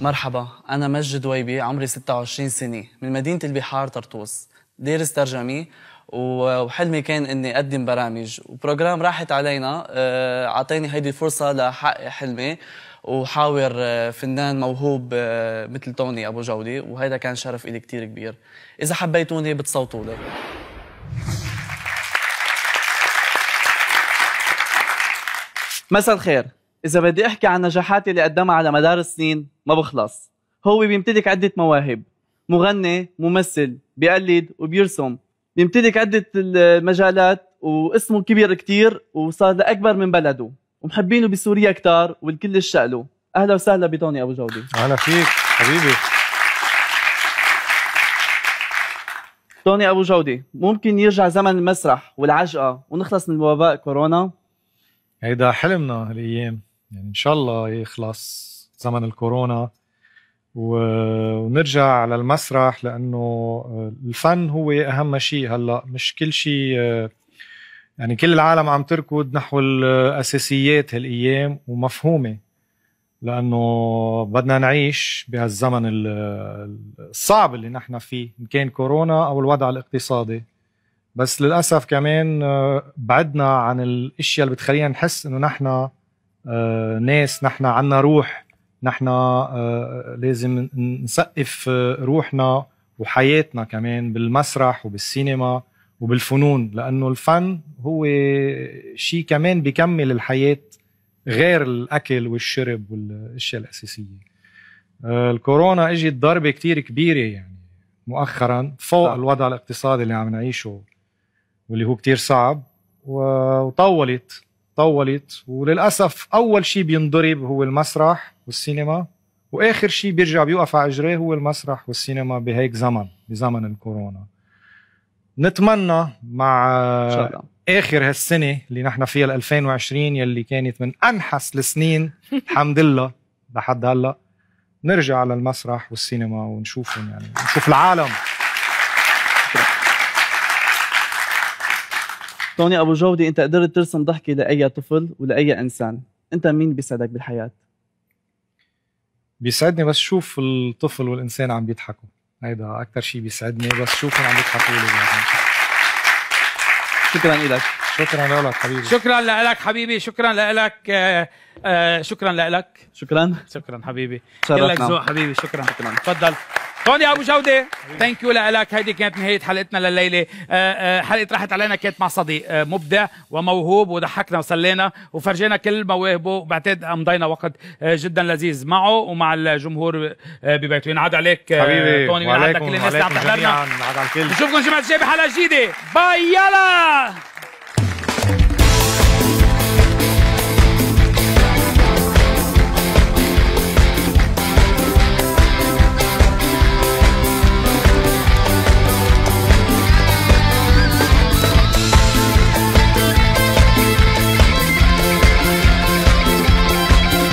مرحبا انا مجد دويبي عمري 26 سنه من مدينه البحار طرطوس دارس ترجمه وحلمي كان اني اقدم برامج وبروجرام راحت علينا آه، اعطاني هيدي الفرصه لحقق حلمي وحاور آه، فنان موهوب آه، مثل توني ابو جودي وهذا كان شرف إلي كتير كبير اذا حبيتوني بتصوتوا لي مساء الخير اذا بدي احكي عن نجاحاتي اللي قدمها على مدار السنين ما بخلص هو بيمتلك عده مواهب مغني ممثل بيقلد وبيرسم بيمتلك عدة المجالات واسمه كبير كتير وصار لأكبر من بلده ومحبينه بسوريا كتار والكل الشقله أهلا وسهلا بطوني أبو جودي أهلا فيك حبيبي طوني أبو جودي ممكن يرجع زمن المسرح والعجقة ونخلص من وباء كورونا هيدا حلمنا هالأيام يعني إن شاء الله يخلص زمن الكورونا ونرجع على المسرح لانه آه، الفن هو اهم شيء هلا مش كل شيء آه، يعني كل العالم عم تركض نحو الاساسيات هالايام ومفهومه لانه بدنا نعيش بهالزمن الصعب اللي نحن فيه ان كان كورونا او الوضع الاقتصادي بس للاسف كمان آه، بعدنا عن الاشياء اللي بتخلينا نحس انه نحن ناس نحن عنا روح نحن آه، لازم نسقف آه، روحنا وحياتنا كمان بالمسرح وبالسينما وبالفنون لانه الفن هو شيء كمان بيكمل الحياه غير الاكل والشرب والاشياء الاساسيه آه، الكورونا اجت ضربه كتير كبيره يعني مؤخرا فوق صح. نعم. الوضع الاقتصادي اللي عم نعيشه واللي هو كتير صعب وطولت طولت وللاسف اول شيء بينضرب هو المسرح والسينما واخر شيء بيرجع بيوقف على اجريه هو المسرح والسينما بهيك زمن بزمن الكورونا نتمنى مع شكرا. اخر هالسنه اللي نحن فيها 2020 يلي كانت من انحس السنين الحمد لله لحد هلا نرجع على المسرح والسينما ونشوفهم يعني نشوف العالم توني ابو جودي انت قدرت ترسم ضحكه لاي طفل ولاي انسان انت مين بيسعدك بالحياه بيسعدني بس شوف الطفل والانسان عم بيضحكوا هيدا اكثر شيء بيسعدني بس شوفهم عم يضحكوا لي شكرا لك شكرا لك حبيبي شكرا لك حبيبي شكرا لك آه، آه، شكرا لك شكرا شكرا حبيبي لك ذوق حبيبي شكرا شكرا تفضل توني ابو جوده ثانك يو لك هيدي كانت نهايه حلقتنا لليله آه، حلقه راحت علينا كانت مع صديق مبدع وموهوب وضحكنا وسلينا وفرجينا كل مواهبه وبعتقد امضينا وقت جدا لذيذ معه ومع الجمهور ببيته ينعاد عليك حبيبي توني وينعاد كل الناس اللي عم تحضرنا نشوفكم الجمعه الجايه بحلقه جديده باي يلا